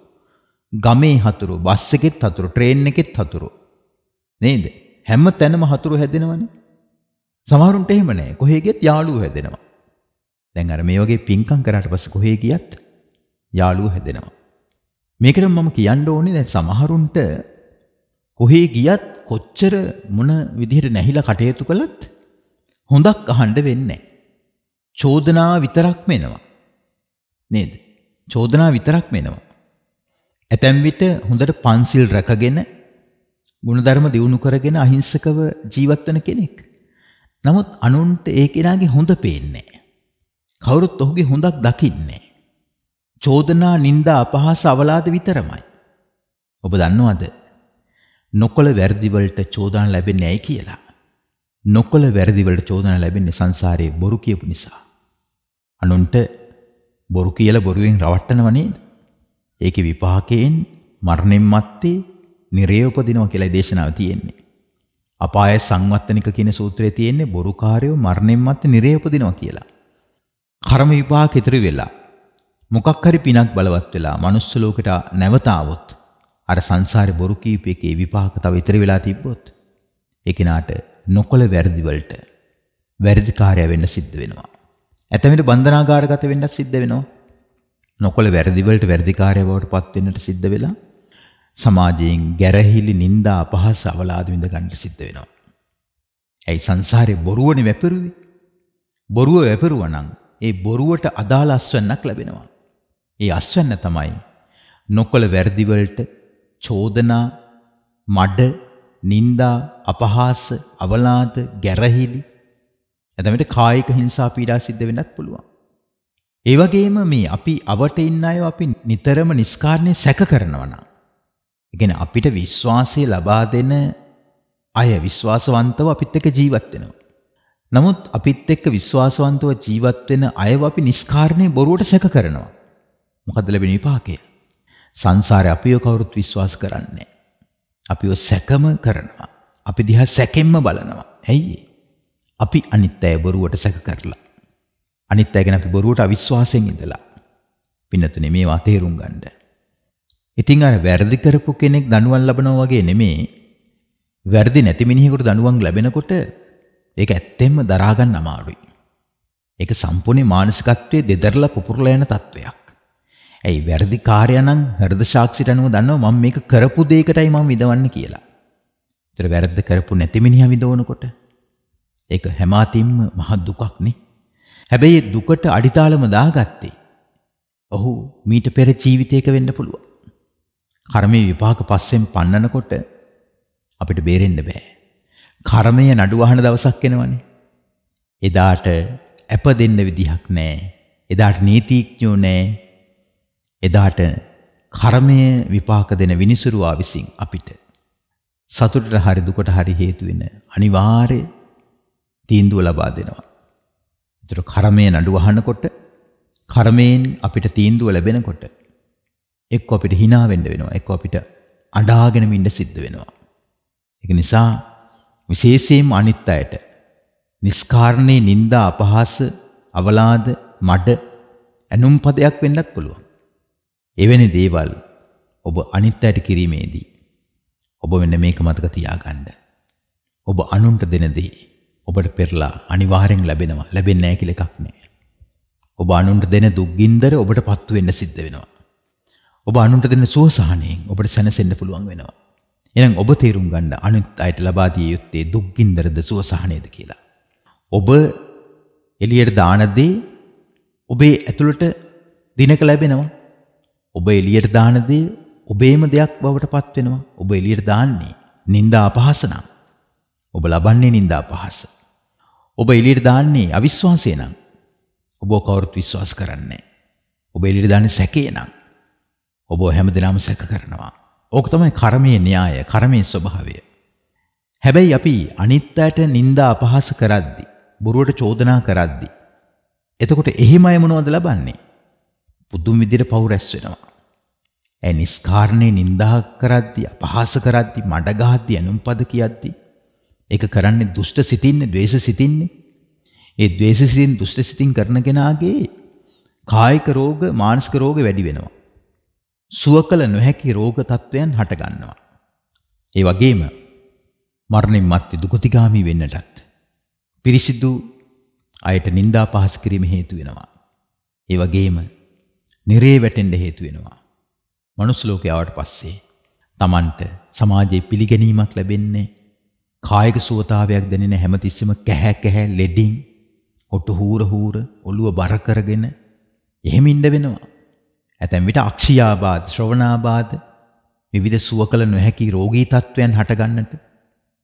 ගමේ හතුරු, බස් එකෙත් හතුරු, ට්‍රේන් එකෙත් හතුරු. නේද? හැම තැනම හතුරු හැදෙනවනේ. සමහරුන්ට එහෙම නෑ. කොහේ ගියත් යාළුවෝ හැදෙනවා. දැන් අර මේ වගේ පින්කම් කරාට පස්සේ කොහේ ගියත් යාළුවෝ හැදෙනවා. මේකට මම කියන්න ඕනේ දැන් සමහරුන්ට කොහේ ගියත් කොච්චර මොන විදිහට නැහිලා කටයුතු කළත් හොඳක් අහන්න වෙන්නේ චෝදනා විතරක් මෙනවා. නේද? චෝදනා විතරක් මෙනවා. ඇතැම් විට හොඳට පන්සිල් රැකගෙන ගුණධර්ම දියුණු කරගෙන අහිංසකව ජීවත් වෙන කෙනෙක්. නමුත් අනුන්ට ඒ කෙනාගේ හොඳ පේන්නේ කවුරුත් ඔහුගේ හොඳක් දකින්නේ චෝදනා නින්දා අපහාස අවලාද විතරමයි. ඔබ දන්නවද? නොකොළ වැරදිවලට චෝදන ලැබෙන්නේ ඇයි කියලා. නොකොළ වැරදිවලට චෝදන ලැබෙන්නේ සංසාරයේ බොරු කියපු නිසා. අනුන්ට බොරු කියලා බොරුවෙන් රවට්ටනව නේද? ඒකේ විපාකයෙන් මරණයන් මත්තේ නිරය උපදිනවා කියලා දේශනාව තියෙන්නේ. අපාය සංවත්තනික කියන සූත්‍රයේ තියෙන්නේ බොරුකාරයෝ මරණයන් මත්තේ නිරය උපදිනවා කියලා. කර්ම විපාක ඉතුරු වෙලා මොකක් හරි පිනක් බලවත් වෙලා manuss ලෝකෙට නැවත ආවොත් අර සංසාරේ බොරු කීප එකේ විපාක තව ඉතිරි වෙලා තිබ්බොත් ඒ කෙනාට නොකල වැරදි වලට වැරදිකාරය වෙන්න සිද්ධ වෙනවා. ඇතැමිට බන්ධනාගාරගත වෙන්නත් සිද්ධ වෙනවා. නොකල වැරදි වලට වැරදිකාරය බවට පත් වෙන්නට සිද්ධ වෙලා සමාජයෙන් ගැරහිලි නිନ୍ଦා අපහාස අවලාද විඳ ගන්න සිද්ධ වෙනවා. ඇයි සංසාරේ බොරුවනේ වැපරුවේ? බොරුව වැපරුවා නම් ඒ බොරුවට අදාළ අස්වැන්නක් ලැබෙනවා. ඒ අස්වැන්න තමයි නොකල වැරදි වලට චෝදනා මඩ නින්දා අපහාස අවලාද ගැරහිලි එතැමට කායික හිංසා පීඩා සිද්ධ වෙන්නත් පුළුවන්. ඒ වගේම මේ අපි අවට ඉන්න අය අපි නිතරම නිස්කාරණය සැක කරනවා නම්. ඉගෙන අපිට විශ්වාසය ලබා දෙන අය විශ්වාසවන්තව අපිත් එක්ක ජීවත් වෙනවා. නමුත් අපිත් එක්ක විශ්වාසවන්තව ජීවත් වෙන අයව අපි නිස්කාරණේ බොරුවට සැක කරනවා. මොකද ලැබෙන විපාකය? සංසාරේ අපිව කවුරුත් විශ්වාස කරන්නේ අපිව සැකම කරනවා. අපි දිහා සැකෙන්ම බලනවා. ඇයි අපි අනිත් අය බොරුවට සැක කරලා. අනිත් අය ගැන අපි බොරුවට අවිශ්වාසයෙන් ඉඳලා. පින්නතුනේ මේවා තේරුම් ගන්න. ඉතින් අර වැරදි කරපු කෙනෙක් දනුවන් ලබනවා වගේ නෙමේ. වැරදි නැති මිනිහෙකුට දනුවන් ලැබෙනකොට ඒක ඇත්තෙන්ම දරාගන්න අමාරුයි. ඒක සම්පූර්ණ මානසිකත්වයේ දෙදරලා පුපුරලා යන තත්වයක්. ඇයි වැරදි කාර්යයනම් හෘද සාක්ෂියට අනුව දන්නවා මම මේක කරපු දෙයකටයි මම විඳවන්නේ කියලා. ඒතර වැරද්ද කරපු නැති මිනිහා විඳවනකොට ඒක හැමාතින්ම මහ දුකක් නේ. හැබැයි දුකට අඩිතාලම දාගත්තේ ඔහු මීට පෙර ජීවිතයක වෙන්න පුළුවන්. කර්මයේ විපාක පස්සෙන් පන්නනකොට අපිට බේරෙන්න බෑ. කර්මය නඩු වහන දවසක් එනවනේ. එදාට ඇප දෙන්න විදිහක් නෑ. එදාට නීතිඥයෝ නෑ. එදාට කර්මය විපාක දෙන විනිසුරුවා විසින් අපිට සතුටට හරි දුකට හරි හේතු වෙන අනිවාර්ය තීන්දුව ලබා දෙනවා. ඒතර කර්මය නඩු අහනකොට කර්මයෙන් අපිට තීන්දුව ලැබෙනකොට එක්ක අපිට hina වෙන්න වෙනවා එක්ක අපිට අඬාගෙන මින්න සිද්ධ වෙනවා ඒක නිසා විශේෂයෙන්ම අනිත් අයට නිස්කාරණේ නිନ୍ଦා අපහාස අවලාද මඩ ඇනුම්පදයක් වෙන්නත් පුළුවන් එවැනි දේවල් ඔබ අනිත් අයට කිරීමේදී ඔබ වෙන මේක මතක තියාගන්න. ඔබ අනුන්ට දෙන දේ ඔබට පෙරලා අනිවාර්යෙන් ලැබෙනවා. ලැබෙන්නේ නැහැ කියලා එකක් නැහැ. ඔබ අනුන්ට දෙන දුක්ගින්දර ඔබට පත්තු වෙන්න සිද්ධ වෙනවා. ඔබ අනුන්ට දෙන සුවසහනයෙන් ඔබට සැනසෙන්න පුළුවන් වෙනවා. එහෙනම් ඔබ තේරුම් ගන්න අනිත් අයට ලබා දිය යුත්තේ දුක්ගින්දරද සුවසහනයද කියලා. ඔබ එළියට දාන දේ ඔබේ ඇතුළට දිනක ලැබෙනවා. ඔබ එළියට දාන දේ ඔබේම දෙයක් බවට පත් වෙනවා. ඔබ එළියට දාන්නේ නිന്ദා අපහාස නම්. ඔබ ලබන්නේ නිന്ദා අපහාස. ඔබ එළියට දාන්නේ අවිශ්වාසය නම්. ඔබ කවුරුත් විශ්වාස කරන්නේ ඔබ එළියට දාන්නේ සැකේ නම්. ඔබ හැමදෙනාම සැක කරනවා. ඕක තමයි කර්මයේ න්‍යාය, කර්මයේ ස්වභාවය. හැබැයි අපි අනිත් අයට නිന്ദා අපහාස කරද්දී, බොරුවට චෝදනා කරද්දී එතකොට එහිමය මොනවද ලබන්නේ? පුදුම විදිහට පව් රැස් වෙනවා. ඒ නිස්කාරණේ නිඳා කරද්දි අපහාස කරද්දි මඩ ගහද්දි අනුම්පද කියද්දි ඒක කරන්නේ දුෂ්ට සිතින්නේ ද්වේෂ සිතින්නේ. ඒ ද්වේෂ සිතින් දුෂ්ට සිතින් කරන කෙනාගේ කායික රෝග මානසික රෝග වැඩි වෙනවා. සුවකල නොහැකි රෝග තත්වයන් හට ගන්නවා. ඒ වගේම මරණින් මත්තේ දුගතිගාමි වෙන්නටත් පිරිසිදු අයට නිന്ദා පහස් කිරීම හේතු වෙනවා. ඒ වගේම නිරේ වැටෙන්ඩ හේතු වෙනවා. මනුස්ලෝකය ආවට පස්සේ. තමන්ට සමාජයේ පිළිගැනීමක් ලැබෙන්නේ කායක සුවතාවයක් දැනෙන හැමතිස්සෙම කැහැ කැහැ ලෙඩින් ඔට්ටු හූර හූර ඔළුව බර කරගෙන එහෙම ඉන්න වෙනවා. ඇතැම් විට අක්ෂියාබාධ, ශ්‍රවණාබාධ විවිධ සුවකල නොහැකි රෝගී තත්ත්වයන් හටගන්නට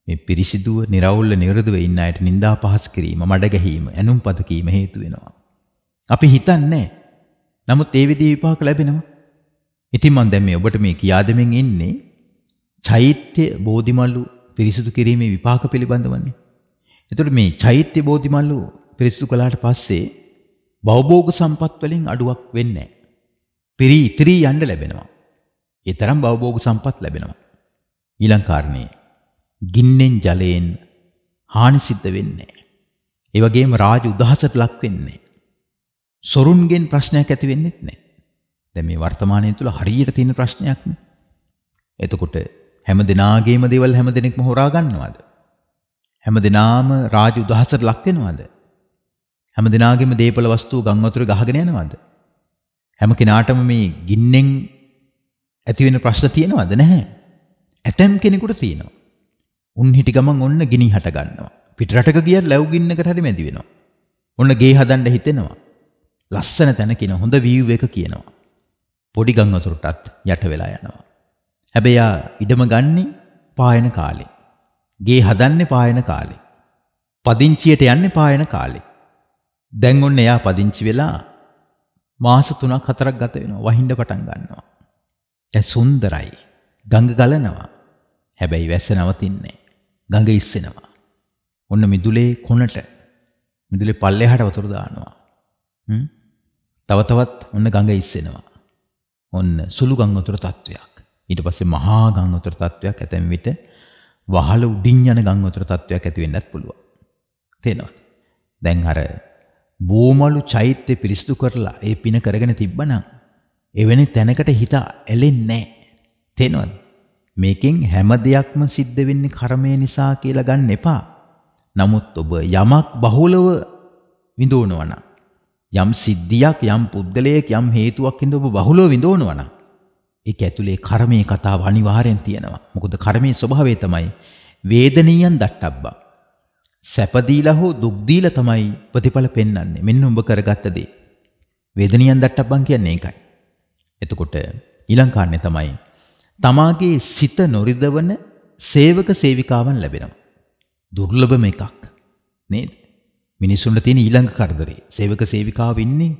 මේ පිරිසිදුව, निराවුල්ව, නිරදව ඉන්න අයට නිඳා පහස් කිරීම, මඩ ගැහිීම, ඇනුම්පත කීම හේතු වෙනවා. අපි හිතන්නේ නමුත් ඒ විදිහේ විපාක ලැබෙනවා. ඉතින් මම දැන් මේ ඔබට මේ කියා දෙමින් ඉන්නේ චෛත්‍ය බෝධිමලු පිරිසුදු කිරීමේ විපාක පිළිබඳවන්නේ. එතකොට මේ චෛත්‍ය බෝධිමලු පිරිසුදු කළාට පස්සේ භවභෝග සම්පත් වලින් අඩුවක් වෙන්නේ නැහැ. පිරි ඉතිරි යන්න ලැබෙනවා. ඒ තරම් භවභෝග සම්පත් ලැබෙනවා. ඊළඟ කාරණේ ගින්නෙන් ජලයෙන් හානි සිද්ධ වෙන්නේ නැහැ. ඒ වගේම රාජ උදහසට ලක් වෙන්නේ සොරුන්ගෙන් ප්‍රශ්නයක් ඇති වෙන්නෙත් නැහැ. දැන් මේ වර්තමානයේ තුල හරියට තියෙන ප්‍රශ්නයක් නේ. එතකොට හැම දිනාගේම දේවල් හැම දිනෙකම හොරා ගන්නවද? හැම දිනාම රාජ උදහසට ලක් වෙනවද? හැම දිනාගේම දීපල වස්තු ගම් වතුරේ ගහගෙන යනවද? හැම කෙනාටම මේ ගින්නෙන් ඇති වෙන ප්‍රශ්න තියෙනවද නැහැ. ඇතම් කෙනෙකුට තියෙනවා. උන් හිටි ගමන් ඔන්න ගිනි හට ගන්නවා. පිටරටක ගියත් ලැබු ගින්නකට හරි මැදි වෙනවා. ඔන්න ගේ හදන්න හිතෙනවා. ලස්සන තැන කියන හොඳ වීව් එක කියනවා. පොඩි ගම් වතුරටත් යට වෙලා යනවා. හැබැයි ආ ඉඩම ගන්නේ පායන කාලේ. ගේ හදන්නේ පායන කාලේ. පදිංචියට යන්නේ පායන කාලේ. දැන් ඔන්න එයා පදිංචි වෙලා මාස 3ක් 4ක් ගත වෙනවා. වහින්න පටන් ගන්නවා. දැන් සුන්දරයි. ගඟ ගලනවා. හැබැයි වැස්ස නවතින්නේ. ගඟ ඉස්සෙනවා. ඔන්න මිදුලේ කොනට මිදුලේ පල්ලෙහාට වතුර දානවා. හ්ම් තව තවත් ඔන්න ගඟ ඉස්සෙනවා. ඔන්න සුළු ගම් වතුර තත්වයක්. ඊට පස්සේ මහා ගම් වතුර තත්වයක් ඇතැම් විට වහල උඩින් යන ගම් වතුර තත්වයක් ඇති වෙන්නත් පුළුවන්. තේනවද? දැන් අර බෝමලු චෛත්‍ය පිරිසිදු කරලා ඒ පින කරගෙන තිබ්බනම් එවැනි තැනකට හිත ඇලෙන්නේ නැහැ. තේනවද? මේකෙන් හැම දෙයක්ම සිද්ධ වෙන්නේ කර්මය නිසා කියලා ගන්න එපා. නමුත් ඔබ යමක් බහුලව විඳවනවා නම් යම් සිද්ධියක් යම් පුද්ගලයෙක් යම් හේතුවක් හින්දා ඔබ බහුලව විඳවනවා නම් ඒක ඇතුලේ කර්මයේ කතාව අනිවාර්යෙන් තියෙනවා. මොකද කර්මයේ ස්වභාවය තමයි වේදනීයන් දට්ටබ්බා. සැප දීලා හෝ දුක් දීලා තමයි ප්‍රතිඵල පෙන්වන්නේ. මෙන්න ඔබ කරගත්ත දේ. වේදනීයන් දට්ටබ්බන් කියන්නේ ඒකයි. එතකොට ඊළඟ කාරණේ තමයි තමාගේ සිත නොරිදවන සේවක සේවිකාවන් ලැබෙනවා. දුර්ලභම එකක්. නේද? මිනිස්සුන්ට තියෙන ඊළඟ කරදරේ. සේවක සේවිකාව ඉන්නේ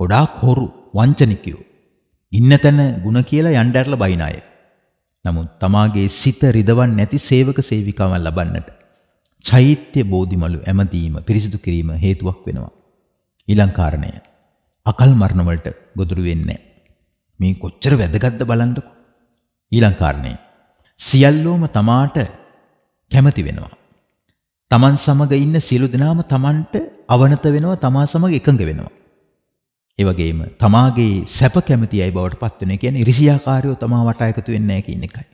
ගොඩාක් හොරු වංචනිකයෝ. ඉන්න තැන ಗುಣ කියලා යන්ඩර්ලා බයින අය. නමුත් තමාගේ සිත රිදවන් නැති සේවක සේවිකාවන් ලබන්නට චෛත්‍ය බෝධිමලු ඇමදීම පිරිසිදු කිරීම හේතුවක් වෙනවා. ඊළඟ කාරණය අකල් මරණ වලට ගොදුරු වෙන්නේ මේ කොච්චර වැදගත්ද බලන්නකෝ. ඊළඟ කාරණේ සියල්ලෝම තමාට කැමති වෙනවා. තමන් සමග ඉන්න සියලු දෙනාම තමන්ට අවනත වෙනවා තමා සමග එකඟ වෙනවා. ඒ වගේම තමාගේ සැප කැමති අය බවට පත් වෙන කියන්නේ ඍෂියාකාරයෝ තමා වට එකතු වෙන්නේ නැහැ කියන එකයි.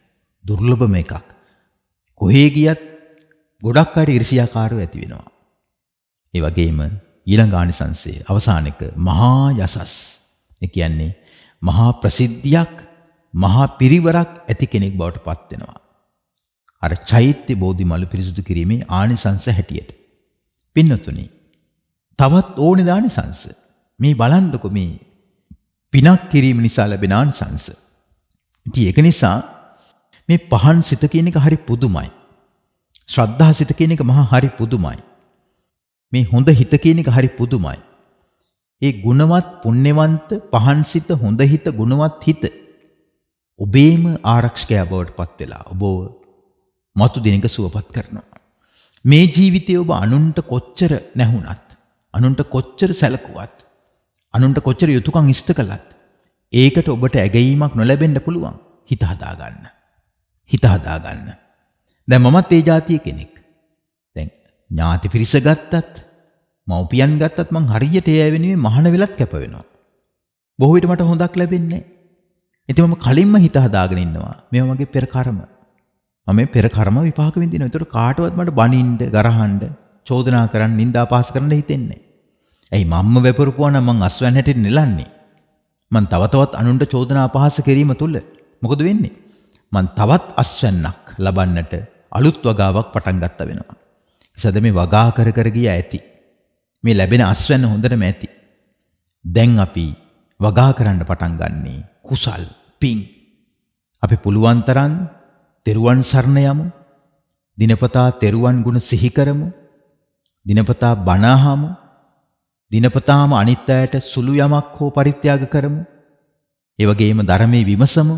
දුර්ලභම එකක්. කොහේ ගියත් ගොඩක් අය ඍෂියාකාරයෝ ඇති වෙනවා. ඒ වගේම ඊළඟ ආනිසංසය අවසාන එක මහා යසස්. ඒ කියන්නේ මහා ප්‍රසිද්ධියක් මහා පිරිවරක් ඇති කෙනෙක් බවට පත් වෙනවා. අර චෛත්‍ය බෝධි මළු පිරිසුදු කිරීමේ ආනිසංස හැටියට. පින්නතුනි. තවත් ඕනේ දානිසංස. මේ බලන්නකො මේ පිනක් කිරීම නිසා ලැබෙන ආනිසංස. ඉතින් ඒක නිසා මේ පහන් සිත කියන එක හරි පුදුමයි. ශ්‍රද්ධා සිත කියන එක මහා හරි පුදුමයි. මේ හොඳ හිත කියන එක හරි පුදුමයි. ඒ ගුණවත් පුණ්‍යවන්ත පහන් සිත හොඳ හිත ගුණවත් හිත ඔබේම ආරක්ෂකයා බවට පත් වෙලා ඔබව මතු දිනක සුවපත් කරනවා. මේ ජීවිතය ඔබ අනුන්ට කොච්චර නැහුණත් අනුන්ට කොච්චර සැලකුවත් අනුන්ට කොච්චර යුතුයකම් ඉෂ්ට කළත් ඒකට ඔබට ඇගීමක් නොලැබෙන්න පුළුවන් හිත හදාගන්න. හිත හදාගන්න. දැන් මමත් ඒ જાතිය කෙනෙක්. දැන් ඥාති පිරිස ගත්තත් මව්පියන් ගත්තත් මං හරියට ඒ වෙනුවෙන් මහාන වෙලත් කැප වෙනවා. බොහෝ විට මට හොඳක් ලැබෙන්නේ නැහැ. ඉතින් මම කලින්ම හිත හදාගෙන ඉන්නවා. මේවා මගේ පෙර කර්ම. මම මේ පෙර කර්ම විපාක විඳිනවා. ඒතකොට කාටවත් මට බනින්න, ගරහන්න, චෝදනා කරන්න, නිନ୍ଦා පාස කරන්න හිතෙන්නේ ඇයි මම්ම වැපරුපුවා නම් මං අස්වැන් හැටින් නෙලන්නේ. මං තව තවත් අනුන්ට චෝදනා පහස කිරීම තුල මොකද වෙන්නේ? මං තවත් අස්වැන්නක් ලබන්නට අලුත් වගාවක් පටන් ගත්තා වෙනවා. ඒසද මේ වගා කර කර ගියා ඇති. මේ ලැබෙන අස්වැන්න හොඳටම ඇති. දැන් අපි වගා කරන්න පටන් ගන්නේ කුසල් පිං. අපි පුළුවන් තරම් තෙරුවන් සරණ යමු. දිනපතා තෙරුවන් ගුණ සිහි කරමු. දිනපතා බණ අහමු. දිනපතාම අනිත් අයට සුළු යමක් හෝ පරිත්‍යාග කරමු. ඒ වගේම ධර්මයේ විමසමු.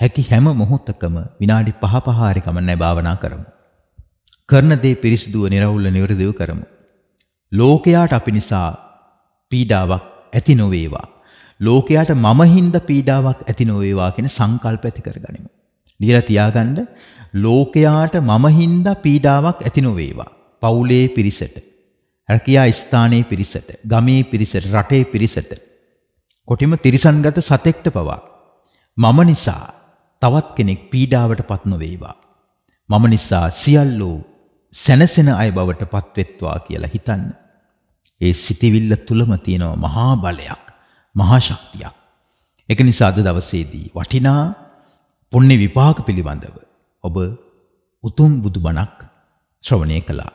හැකි හැම මොහොතකම විනාඩි 5 5 හරි ගමන් භාවනා කරමු. කරන දේ පිරිසිදුව නිර්වුල්ල නිවැරදිව කරමු. ලෝකයාට අපි නිසා පීඩාවක් ඇති නොවේවා. ලෝකයාට මම හින්දා පීඩාවක් ඇති නොවේවා කියන සංකල්ප ඇති කරගනිමු. ලියලා තියාගන්න ලෝකයාට මම හින්දා පීඩාවක් ඇති නොවේවා. පවුලේ පිරිසට, රැකියා ස්ථානයේ පිරිසට, ගමේ පිරිසට, රටේ පිරිසට. කොටිම තිරිසන්ගත සතෙක්ට පවා මම නිසා තවත් කෙනෙක් පීඩාවටපත් නොවේවා. මම නිසා සියල්ලෝ සැනසෙන අය බවටපත් වෙත්වා කියලා හිතන්න. ඒ සිටිවිල්ල තුලම තියෙනවා මහා බලයක්, මහා ශක්තියක්. ඒක නිසා අද දවසේදී වටිනා පුණ්‍ය විපාක පිළිබඳව ඔබ උතුම් බුදුබණක් ශ්‍රවණය කළා.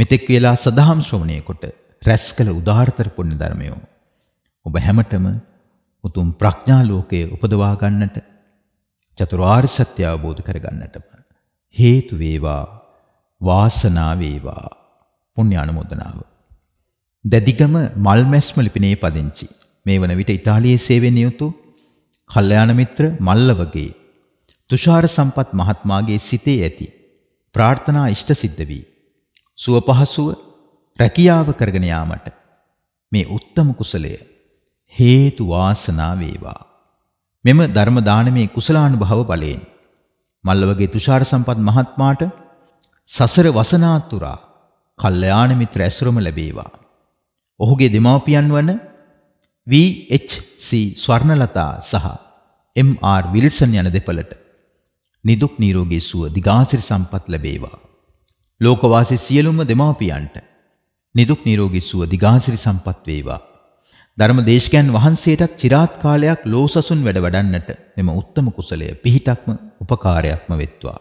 මෙතෙක් වේලා සදහම් ශ්‍රවණය කොට රැස් කළ උදාාරතර පුණ්‍ය ධර්මයෝ ඔබ හැමතෙම උතුම් ප්‍රඥා ලෝකයේ උපදවා ගන්නට චතුරාර්ය සත්‍ය අවබෝධ කර ගන්නටම හේතු වේවා වාසනාව වේවා පුණ්‍ය අනුමೋದනාව දැදිගම මල්මැස්ම ලිපිනේ පදිංචි මේ වන විට ඉතාලියේ සේවයෙන් යුතු කල්යාණ මිත්‍ර මල්ලවගේ තුෂාර සම්පත් මහත්මාගේ සිතේ ඇති ප්‍රාර්ථනා ඉෂ්ට සිද්ධ වී සුව පහසුව රැකියාව කරගෙන යාමට මේ උත්තම කුසලය හේතු වාසනා වේවා මෙම ධර්ම දානමේ කුසලානුභව බලයෙන් මල්ලවගේ තුෂාර සම්පත් මහත්මාට සසර වසනාතුරා කල්යාණ මිත්‍ර ඇසුරම ලැබේවා ඔහුගේ දෙමාපියන් වන VHC ස්වර්ණලතා සහ MR විල්සන් යන දෙපළට නිදුක් නිරෝගී සුව දිගාසිරි සම්පත් ලැබේවා. ලෝකවාසී සියලුම දෙමාපියන්ට නිදුක් නිරෝගී සුව දිගාසිරි සම්පත් වේවා. ධර්ම දේශකයන් වහන්සේටත් চিරාත් කාලයක් ලෝසසුන් වැඩ වඩන්නට මෙම උත්තම කුසලය පිහිටක්ම උපකාරයක්ම වෙත්වා.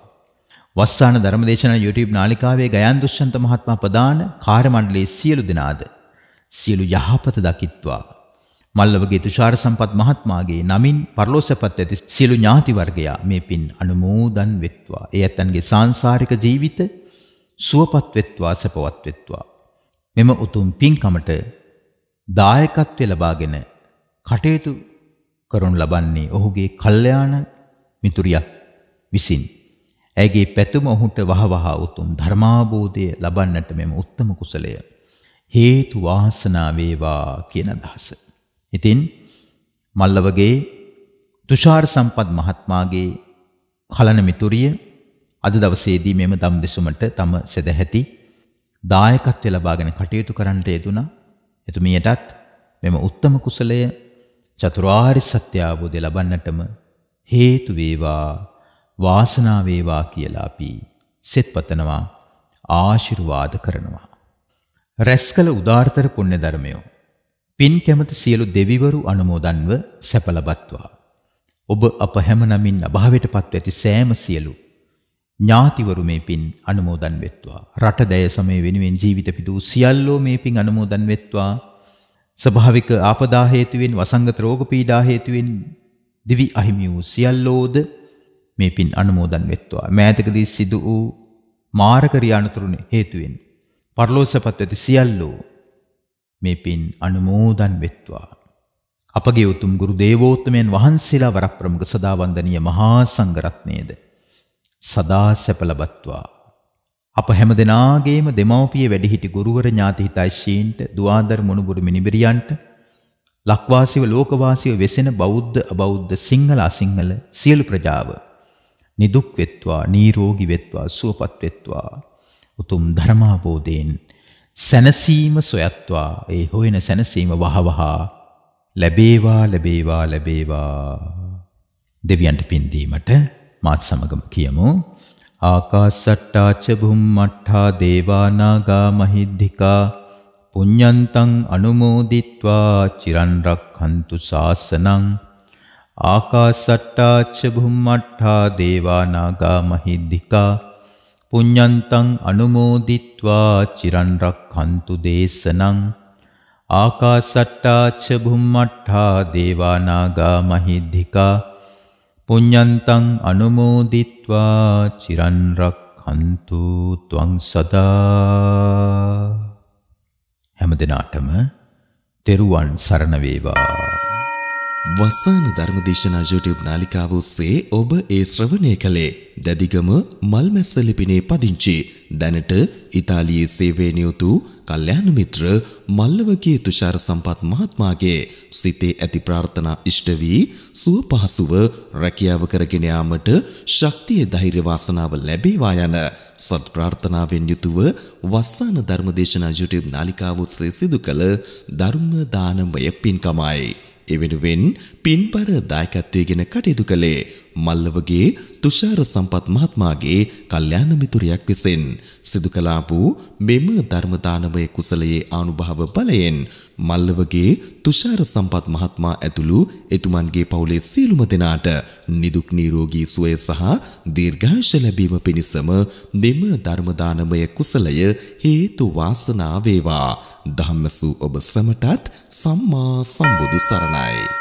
වස්සාන ධර්මදේශන YouTube නාලිකාවේ ගයන් දුෂ්‍යන්ත මහත්මයා ප්‍රදාන කාර්ය මණ්ඩලයේ සියලු දෙනාද සියලු යහපත දකිත්වා මල්ලවගේ තුෂාර සම්පත් මහත්මාගේ නමින් පරලෝසපත් ඇති සියලු ඥාති වර්ගයා මේ පින් අනුමෝදන් වෙත්වා. ඒ ඇත්තන්ගේ සාංසාරික ජීවිත සුවපත් වෙත්වා සැපවත් වෙත්වා. මෙම උතුම් පින්කමට දායකත්වය ලබාගෙන කටයුතු කරනු ලබන්නේ ඔහුගේ කල්යාණ මිතුරියක් විසින්. ඇගේ පැතුම ඔහුට වහවහා උතුම් ධර්මාබෝධය ලබන්නට මෙම උත්තම කුසලය හේතු වාසනා වේවා කියන අදහස. ඉතින් මල්ලවගේ තුෂාර් සම්පත් මහත්මාගේ කලන මිතුරිය අද දවසේදී මෙම දම් දෙසුමට තම සෙදැහැති දායකත්වය ලබාගෙන කටයුතු කරන්නට යෙදුණා. එතුමියටත් මෙම උත්තම කුසලය චතුරාර්ය සත්‍ය අවබෝධය ලබන්නටම හේතු වේවා වාසනාව වේවා කියලා අපි සෙත්පතනවා ආශිර්වාද කරනවා. රැස්කල උදාර්තර පුණ්‍ය ධර්මයෝ පින් කැමති සියලු දෙවිවරු අනුමෝදන්ව සැප ලබත්වා. ඔබ අප හැම නමින් අභාවයට පත්ව ඇති සෑම සියලු ඥාතිවරු මේ පින් අනුමෝදන් වෙත්වා. රට දැය සමය වෙනුවෙන් ජීවිත පිදූ සියල්ලෝ මේ පින් අනුමෝදන් වෙත්වා. ස්වභාවික ආපදා හේතුවෙන් වසංගත රෝග පීඩා හේතුවෙන් දිවි අහිමි වූ සියල්ලෝද මේ පින් අනුමෝදන් වෙත්වා. මෑතකදී සිදු වූ මාරක රියානතුරුන හේතුවෙන් පරලෝසපත් ඇති සියල්ලෝ මේ පින් අනුමෝදන් වෙත්වා. අපගේ උතුම් ගුරු දේවෝත්තමයන් වහන්සේලා වරප්‍රමුඛ සදා වන්දනීය මහා සංඝරත්නයේද සදා සැප ලබත්වා. අප හැම දෙනාගේම දෙමව්පිය වැඩිහිටි ගුරුවර ඥාතිහිතයිශීන්ට දුවාදර මුණුබුරු මිනිබිරියන්ට ලක්වාසිව ලෝකවාසිව වෙසෙන බෞද්ධ අබෞද්ධ සිංහල අසිංහල සියලු ප්‍රජාව නිදුක් වෙත්වා නිරෝගී වෙත්වා සුවපත් වෙත්වා උතුම් ධර්මාබෝධයෙන් සැනසීම සොයත්වා ඒ හොයන සැනසීම වහවහා ලැබේවා ලැබේවා ලැබේවා දෙවියන්ට පින්දීමට මාත් සමගම කියමු ආකාසට්ටාච බුම්මට්ටා දේවානාගා මහිද්దికා පුඤ්ඤන්තං අනුමෝදිත්වා චිරන් රක්ඛන්තු සාසනං ආකාසට්ටාච බුම්මට්ටා දේවානාගා මහිද්దికා පුඤ්ඤන්තං අනුමෝදිත්වා චිරන් රක්ඛන්තු දේශනං ආකාසට්ටා ච භුම්මට්ටා දේවානාගා මහිද්దికා පුඤ්ඤන්තං අනුමෝදිත්වා චිරන් රක්ඛන්තු ත්වං සදා හැමදිනාටම තෙරුවන් සරණ වේවා වසාන ධර්මදේශනා YouTube නාලිකාව ඔස්සේ ඔබ ඒ ශ්‍රවණය කළේ දැදිගම මල්මැස්ස ලිපිනේ පදිංචි දැනට ඉතාලියේ සේවයෙන් යුතු කල්යාණ මිත්‍ර මල්ලවගේ තුෂාර සම්පත් මහත්මයාගේ සිතේ ඇති ප්‍රාර්ථනා ඉෂ්ට වී සුව පහසුව රැකියාව කරගෙන යාමට ශක්තිය ධෛර්ය වාසනාව ලැබේවා යන සත් ප්‍රාර්ථනාවෙන් යුතුව වස්සාන ධර්මදේශනා YouTube නාලිකාව ඔස්සේ සිදු කළ ධර්ම දානමය පින්කමයි එවෙනුවෙන් පින්පර දායකත්වයගෙන කටයුතු කළේ මල්ලවගේ තුෂාර සම්පත් මහත්මාගේ කල්යාණ මිතුරියක් විසින් සිදු කළා වූ මෙම ධර්ම දානමය කුසලයේ ආනුභාව බලයෙන් මල්ලවගේ තුෂාර සම්පත් මහත්මා ඇතුළු එතුමන්ගේ පවුලේ සියලුම දෙනාට නිදුක් නිරෝගී සුවය සහ දීර්ඝායුෂ ලැබීම පිණිසම මෙම ධර්ම දානමය කුසලය හේතු වාසනා වේවා ධම්මසූ ඔබ සැමටත් සම්මා සම්බුදු සරණයි